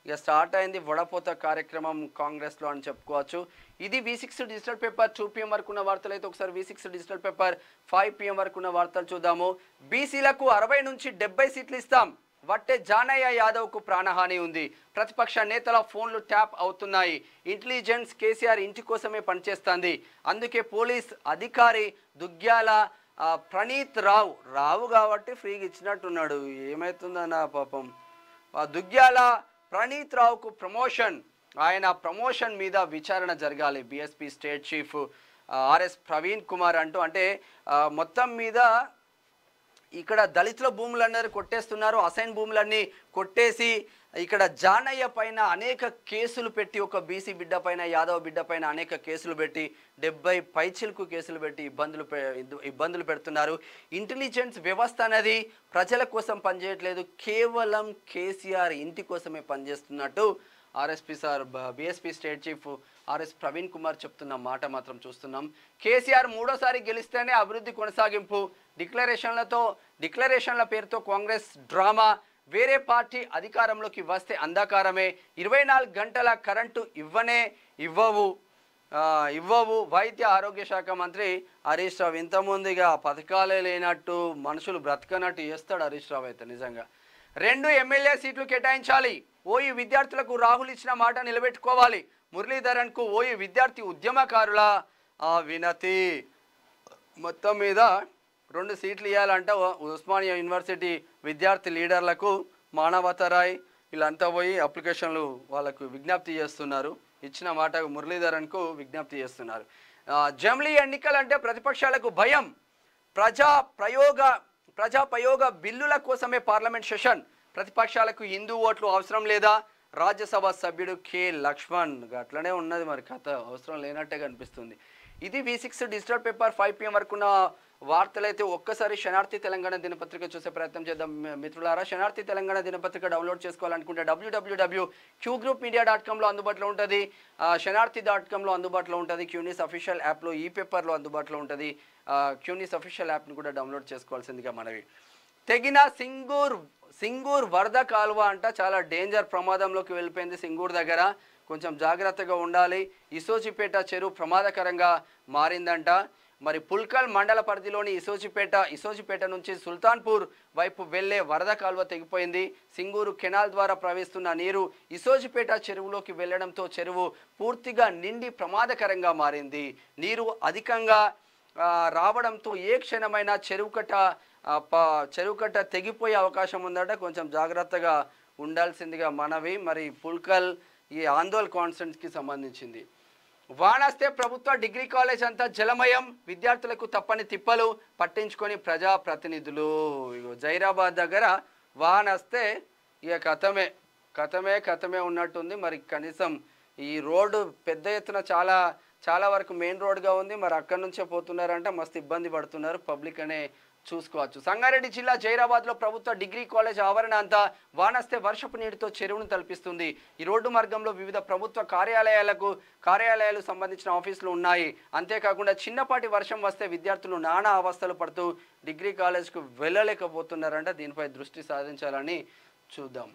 ఇక స్టార్ట్ అయింది వడపోత కార్యక్రమం కాంగ్రెస్లో అని చెప్పుకోవచ్చు ఇది V six digital paper two PM వరకు ఉన్న వార్తలు అయితే ఒకసారి V six digital paper five PM వరకు ఉన్న వార్తలు చూద్దాము బీసీలకు అరవై నుంచి డెబ్బై సీట్లు ఇస్తాం వట్టే జానయ్య యాదవ్కు ప్రాణహాని ఉంది ప్రతిపక్ష నేతల ఫోన్లు ట్యాప్ అవుతున్నాయి ఇంటెలిజెన్స్ కేసీఆర్ ఇంటి కోసమే పనిచేస్తుంది అందుకే పోలీస్ అధికారి దుగ్గ్యాల ప్రణీత్ రావు రావు కాబట్టి ఫ్రీగా ఇచ్చినట్టున్నాడు ఏమవుతుందన్న పాపం దుగ్గ్యాల ప్రణీత్ రావుకు ప్రమోషన్ ఆయన ప్రమోషన్ మీద విచారణ జరగాలి BSP state chief RS Praveen Kumar అంటూ అంటే మొత్తం మీద ఇక్కడ దళితుల భూములందరూ కొట్టేస్తున్నారు అసైన్ భూములన్నీ కొట్టేసి ఇక్కడ జానయ్య పైన అనేక కేసులు పెట్టి ఒక బీసీ బిడ్డ పైన యాదవ్ బిడ్డ పైన అనేక కేసులు పెట్టి డెబ్బై పైచిలకు కేసులు పెట్టి ఇబ్బందులు ఇబ్బందులు పెడుతున్నారు ఇంటెలిజెన్స్ వ్యవస్థ అనేది ప్రజల కోసం పనిచేయట్లేదు కేవలం కేసీఆర్ ఇంటి కోసమే పనిచేస్తున్నట్టు RSP sir BSP state chief RS Praveen Kumar చెప్తున్న మాట మాత్రం చూస్తున్నాం కేసీఆర్ మూడోసారి గెలిస్తేనే అభివృద్ధి కొనసాగింపు డిక్లరేషన్లతో డిక్లరేషన్ల పేరుతో కాంగ్రెస్ డ్రామా వేరే పార్టీ అధికారంలోకి వస్తే అంధకారమే ఇరవై నాలుగు గంటల కరెంటు ఇవ్వనే ఇవ్వవు ఇవ్వవు వైద్య ఆరోగ్య శాఖ మంత్రి హరీష్ రావు ఇంతకుముందుగా పథకాలే లేనట్టు మనుషులు బ్రతకనట్టు చేస్తాడు హరీష్ రావు అయితే నిజంగా రెండు ఎమ్మెల్యే సీట్లు కేటాయించాలి ఓయూ విద్యార్థులకు రాహుల్ ఇచ్చిన మాట నిలబెట్టుకోవాలి మురళీధరన్కు ఓయూ విద్యార్థి ఉద్యమకారుల వినతి మొత్తం మీద రెండు సీట్లు ఇవ్వాలంటే ఉస్మానియా యూనివర్సిటీ విద్యార్థి లీడర్లకు మానవతరాయ్ వీళ్ళంతా పోయి అప్లికేషన్లు వాళ్ళకు విజ్ఞప్తి చేస్తున్నారు ఇచ్చిన మాట మురళీధరన్కు విజ్ఞప్తి చేస్తున్నారు జమ్లీ ఎన్నికలంటే ప్రతిపక్షాలకు భయం ప్రజా ప్రయోగ ప్రజాపయోగ బిల్లుల కోసమే పార్లమెంట్ సెషన్ ప్రతిపక్షాలకు హిందూ ఓట్లు అవసరం లేదా రాజ్యసభ సభ్యుడు కె లక్ష్మణ్ అట్లనే ఉన్నది మరి కథ అవసరం లేనట్టే కనిపిస్తుంది ఇది V six digital paper five PM ఉన్న వార్తలు అయితే ఒక్కసారి శనార్థి తెలంగాణ దినపత్రిక చూసే ప్రయత్నం చేద్దాం మిత్రులారా శనార్థి తెలంగాణ దినపత్రిక డౌన్లోడ్ చేసుకోవాలనుకుంటే W W W Q group media dot కామ్లో అందుబాటులో ఉంటుంది శనార్థి డాట్ కామ్లో అందుబాటులో ఉంటుంది క్యూనిస్ అఫీషియల్ యాప్లో ఈ పేపర్లో అందుబాటులో ఉంటుంది క్యూనిస్ అఫీషియల్ యాప్ను కూడా డౌన్లోడ్ చేసుకోవాల్సిందిగా మనవి తెగిన సింగూర్ సింగూర్ వరద కాలువ అంట చాలా డేంజర్ ప్రమాదంలోకి వెళ్ళిపోయింది సింగూర్ దగ్గర కొంచెం జాగ్రత్తగా ఉండాలి ఇసోచిపేట చెరువు ప్రమాదకరంగా మారిందంట మరి పుల్కల్ మండల పరిధిలోని ఇసోచిపేట ఇసోచిపేట నుంచి సుల్తాన్పూర్ వైపు వెళ్లే వరద కాలువ తెగిపోయింది సింగూరు కెనాల్ ద్వారా ప్రవహిస్తున్న నీరు ఇసోచిపేట చెరువులోకి వెళ్లడంతో చెరువు పూర్తిగా నిండి ప్రమాదకరంగా మారింది నీరు అధికంగా రావడంతో ఏ క్షణమైనా చెరువు కట్ట చెరువు కట్ట తెగిపోయే అవకాశం ఉందట కొంచెం జాగ్రత్తగా ఉండాల్సిందిగా మనవి మరి పుల్కల్ ఈ ఆందోళ్ కాన్సెంట్స్కి సంబంధించింది వానస్తే ప్రభుత్వ డిగ్రీ కాలేజ్ అంతా జలమయం విద్యార్థులకు తప్పని తిప్పలు పట్టించుకొని ప్రజాప్రతినిధులు జైరాబాద్ దగ్గర వానస్తే ఇక కథమే కథమే కథమే ఉన్నట్టుంది మరి కనీసం ఈ రోడ్డు పెద్ద ఎత్తున చాలా చాలా వరకు మెయిన్ రోడ్గా ఉంది మరి అక్కడి నుంచే పోతున్నారంటే మస్తు ఇబ్బంది పడుతున్నారు పబ్లిక్ అనే చూసుకోవచ్చు సంగారెడ్డి జిల్లా జైరాబాద్లో ప్రభుత్వ డిగ్రీ కాలేజ్ ఆవరణ అంతా వానస్తే వర్షపు నీటితో చెరువును తలపిస్తుంది ఈ రోడ్డు మార్గంలో వివిధ ప్రభుత్వ కార్యాలయాలకు కార్యాలయాలు సంబంధించిన ఆఫీసులు ఉన్నాయి అంతేకాకుండా చిన్నపాటి వర్షం వస్తే విద్యార్థులు నానా అవస్థలు పడుతూ డిగ్రీ కాలేజ్కు వెళ్ళలేకపోతున్నారంట దీనిపై దృష్టి సాధించాలని చూద్దాం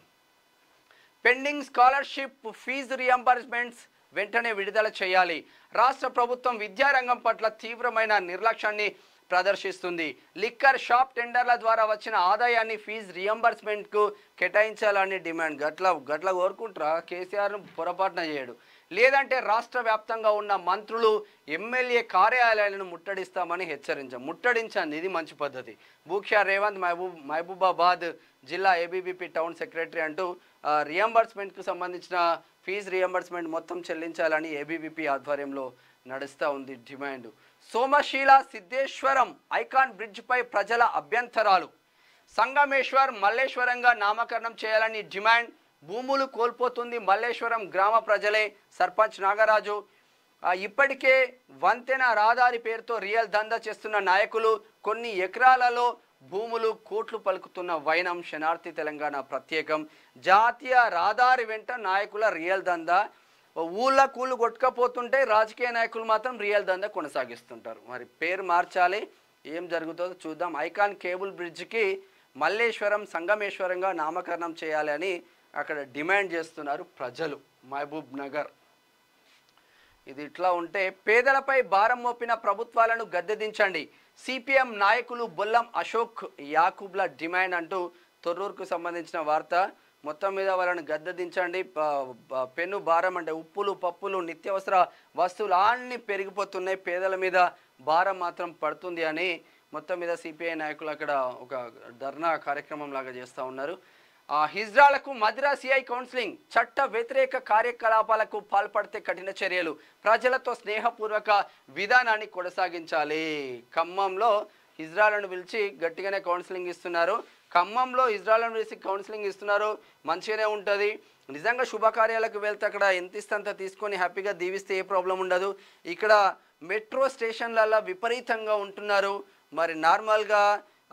పెండింగ్ స్కాలర్షిప్ ఫీజు రియంబర్స్మెంట్స్ వెంటనే విడుదల చేయాలి రాష్ట్ర ప్రభుత్వం విద్యారంగం పట్ల తీవ్రమైన నిర్లక్ష్యాన్ని ప్రదర్శిస్తుంది లిక్కర్ షాప్ టెండర్ల ద్వారా వచ్చిన ఆదాయాన్ని ఫీజు రియంబర్స్మెంట్కు కేటాయించాలని డిమాండ్ గట్ల గట్ల కోరుకుంటారా కేసీఆర్ను పొరపాటున చేయడు లేదంటే రాష్ట్ర వ్యాప్తంగా ఉన్న మంత్రులు ఎమ్మెల్యే కార్యాలయాలను ముట్టడిస్తామని హెచ్చరించాం ముట్టడించండి ఇది మంచి పద్ధతి భూఖ్యా రేవంత్ మహబూబ్ మహబూబాబాద్ జిల్లా ఏబీబీపీ టౌన్ సెక్రటరీ అంటూ రియంబర్స్మెంట్కు సంబంధించిన ఫీజు రియంబర్స్మెంట్ మొత్తం చెల్లించాలని ఏబీబీపీ ఆధ్వర్యంలో నడుస్తూ ఉంది డిమాండ్ సోమశీల సిద్ధేశ్వరం ఐకాన్ బ్రిడ్జ్పై ప్రజల అభ్యంతరాలు సంగమేశ్వర్ మల్లేశ్వరంగా నామకరణం చేయాలని డిమాండ్ భూములు కోల్పోతుంది మల్లేశ్వరం గ్రామ ప్రజలే సర్పంచ్ నాగరాజు ఇప్పటికే వంతెన రహదారి పేరుతో రియల్ దందా చేస్తున్న నాయకులు కొన్ని ఎకరాలలో భూములు కోట్లు పలుకుతున్న వైనం శనార్థి తెలంగాణ ప్రత్యేకం జాతీయ రహదారి వెంట నాయకుల రియల్ దందా ఊళ్ళో కూలు కొట్టుకపోతుంటే రాజకీయ నాయకులు మాత్రం రియల్ దందా కొనసాగిస్తుంటారు మరి పేరు మార్చాలి ఏం జరుగుతుందో చూద్దాం ఐకాన్ కేబుల్ బ్రిడ్జ్కి మల్లేశ్వరం సంగమేశ్వరంగా నామకరణం చేయాలని అక్కడ డిమాండ్ చేస్తున్నారు ప్రజలు మహబూబ్ నగర్ ఇది ఇట్లా ఉంటే పేదలపై భారం మోపిన ప్రభుత్వాలను గద్దెదించండి సిపిఎం నాయకులు బొల్లం అశోక్ యాకూబ్ల డిమాండ్ అంటూ తొర్రూరుకు సంబంధించిన వార్త మొత్తం మీద వాళ్ళని గద్దదించండి పెన్ను భారం అంటే ఉప్పులు పప్పులు నిత్యావసర వస్తువులు అన్నీ పెరిగిపోతున్నాయి పేదల మీద భారం మాత్రం పడుతుంది అని మొత్తం మీద సిపిఐ నాయకులు అక్కడ ఒక ధర్నా కార్యక్రమం లాగా చేస్తూ ఉన్నారు హిజ్రాలకు సిఐ కౌన్సిలింగ్ చట్ట వ్యతిరేక కార్యకలాపాలకు పాల్పడితే కఠిన చర్యలు ప్రజలతో స్నేహపూర్వక విధానాన్ని కొనసాగించాలి ఖమ్మంలో హిజ్రాలను పిలిచి గట్టిగానే కౌన్సిలింగ్ ఇస్తున్నారు ఖమ్మంలో ఇజ్రాయల్ వేసి కౌన్సిలింగ్ ఇస్తున్నారు మంచిగానే ఉంటుంది నిజంగా శుభకార్యాలకు వెళ్తే అక్కడ ఎంత అంత తీసుకొని హ్యాపీగా దీవిస్తే ఏ ప్రాబ్లం ఉండదు ఇక్కడ మెట్రో స్టేషన్లల్లో విపరీతంగా ఉంటున్నారు మరి నార్మల్గా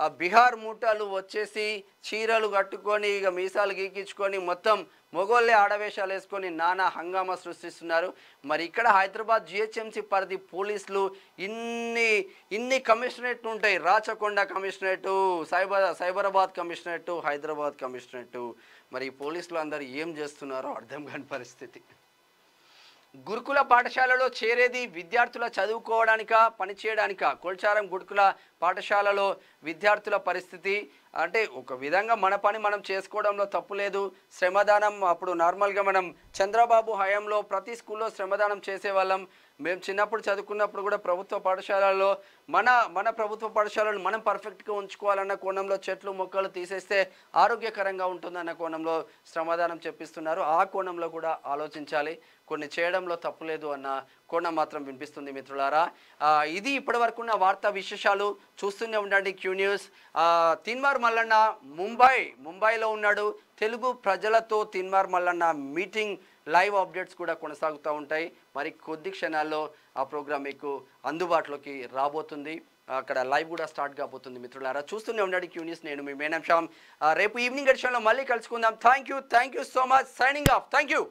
ఆ బీహార్ మూటలు వచ్చేసి చీరలు కట్టుకొని ఇక మీసాలు గీకించుకొని మొత్తం మొగోళ్ళే ఆడవేషాలు వేసుకొని నానా హంగామా సృష్టిస్తున్నారు మరి ఇక్కడ హైదరాబాద్ జిహెచ్ఎంసీ పరిధి పోలీసులు ఇన్ని ఇన్ని కమిషనరేట్లు ఉంటాయి Rachakonda commissionerate cyber Cyberabad commissionerate Hyderabad commissionerate మరి పోలీసులు అందరూ ఏం చేస్తున్నారో అర్థం కాని పరిస్థితి గురుకుల పాఠశాలలో చేరేది విద్యార్థుల చదువుకోవడానిక పనిచేయడానిక కొల్చారం గురుకుల పాఠశాలలో విద్యార్థుల పరిస్థితి అంటే ఒక విధంగా మన పని మనం చేసుకోవడంలో తప్పు లేదు శ్రమదానం అప్పుడు నార్మల్గా మనం చంద్రబాబు హయాంలో ప్రతి స్కూల్లో శ్రమదానం చేసేవాళ్ళం మేము చిన్నప్పుడు చదువుకున్నప్పుడు కూడా ప్రభుత్వ పాఠశాలల్లో మన మన ప్రభుత్వ పాఠశాలను మనం పర్ఫెక్ట్గా ఉంచుకోవాలన్న కోణంలో చెట్లు మొక్కలు తీసేస్తే ఆరోగ్యకరంగా ఉంటుందన్న కోణంలో శ్రమదానం చెప్పిస్తున్నారు ఆ కోణంలో కూడా ఆలోచించాలి కొన్ని చేయడంలో తప్పులేదు అన్న కోణం మాత్రం వినిపిస్తుంది మిత్రులారా ఇది ఇప్పటివరకు ఉన్న వార్తా విశేషాలు చూస్తూనే ఉండండి క్యూ న్యూస్ తిన్మార్ మల్లన్న ముంబై ముంబైలో ఉన్నాడు తెలుగు ప్రజలతో Teenmaar Mallanna meeting live updates కూడా కొనసాగుతూ ఉంటాయి మరి కొద్ది క్షణాల్లో ఆ ప్రోగ్రామ్ మీకు అందుబాటులోకి రాబోతుంది అక్కడ లైవ్ కూడా స్టార్ట్ కాబోతుంది మిత్రులారా చూస్తూనే ఉండండి క్యూ న్యూస్ నేను మీ మేనం రేపు ఈవినింగ్ ఎడిషన్లో మళ్ళీ కలుసుకుందాం thank you thank you so much signing off thank you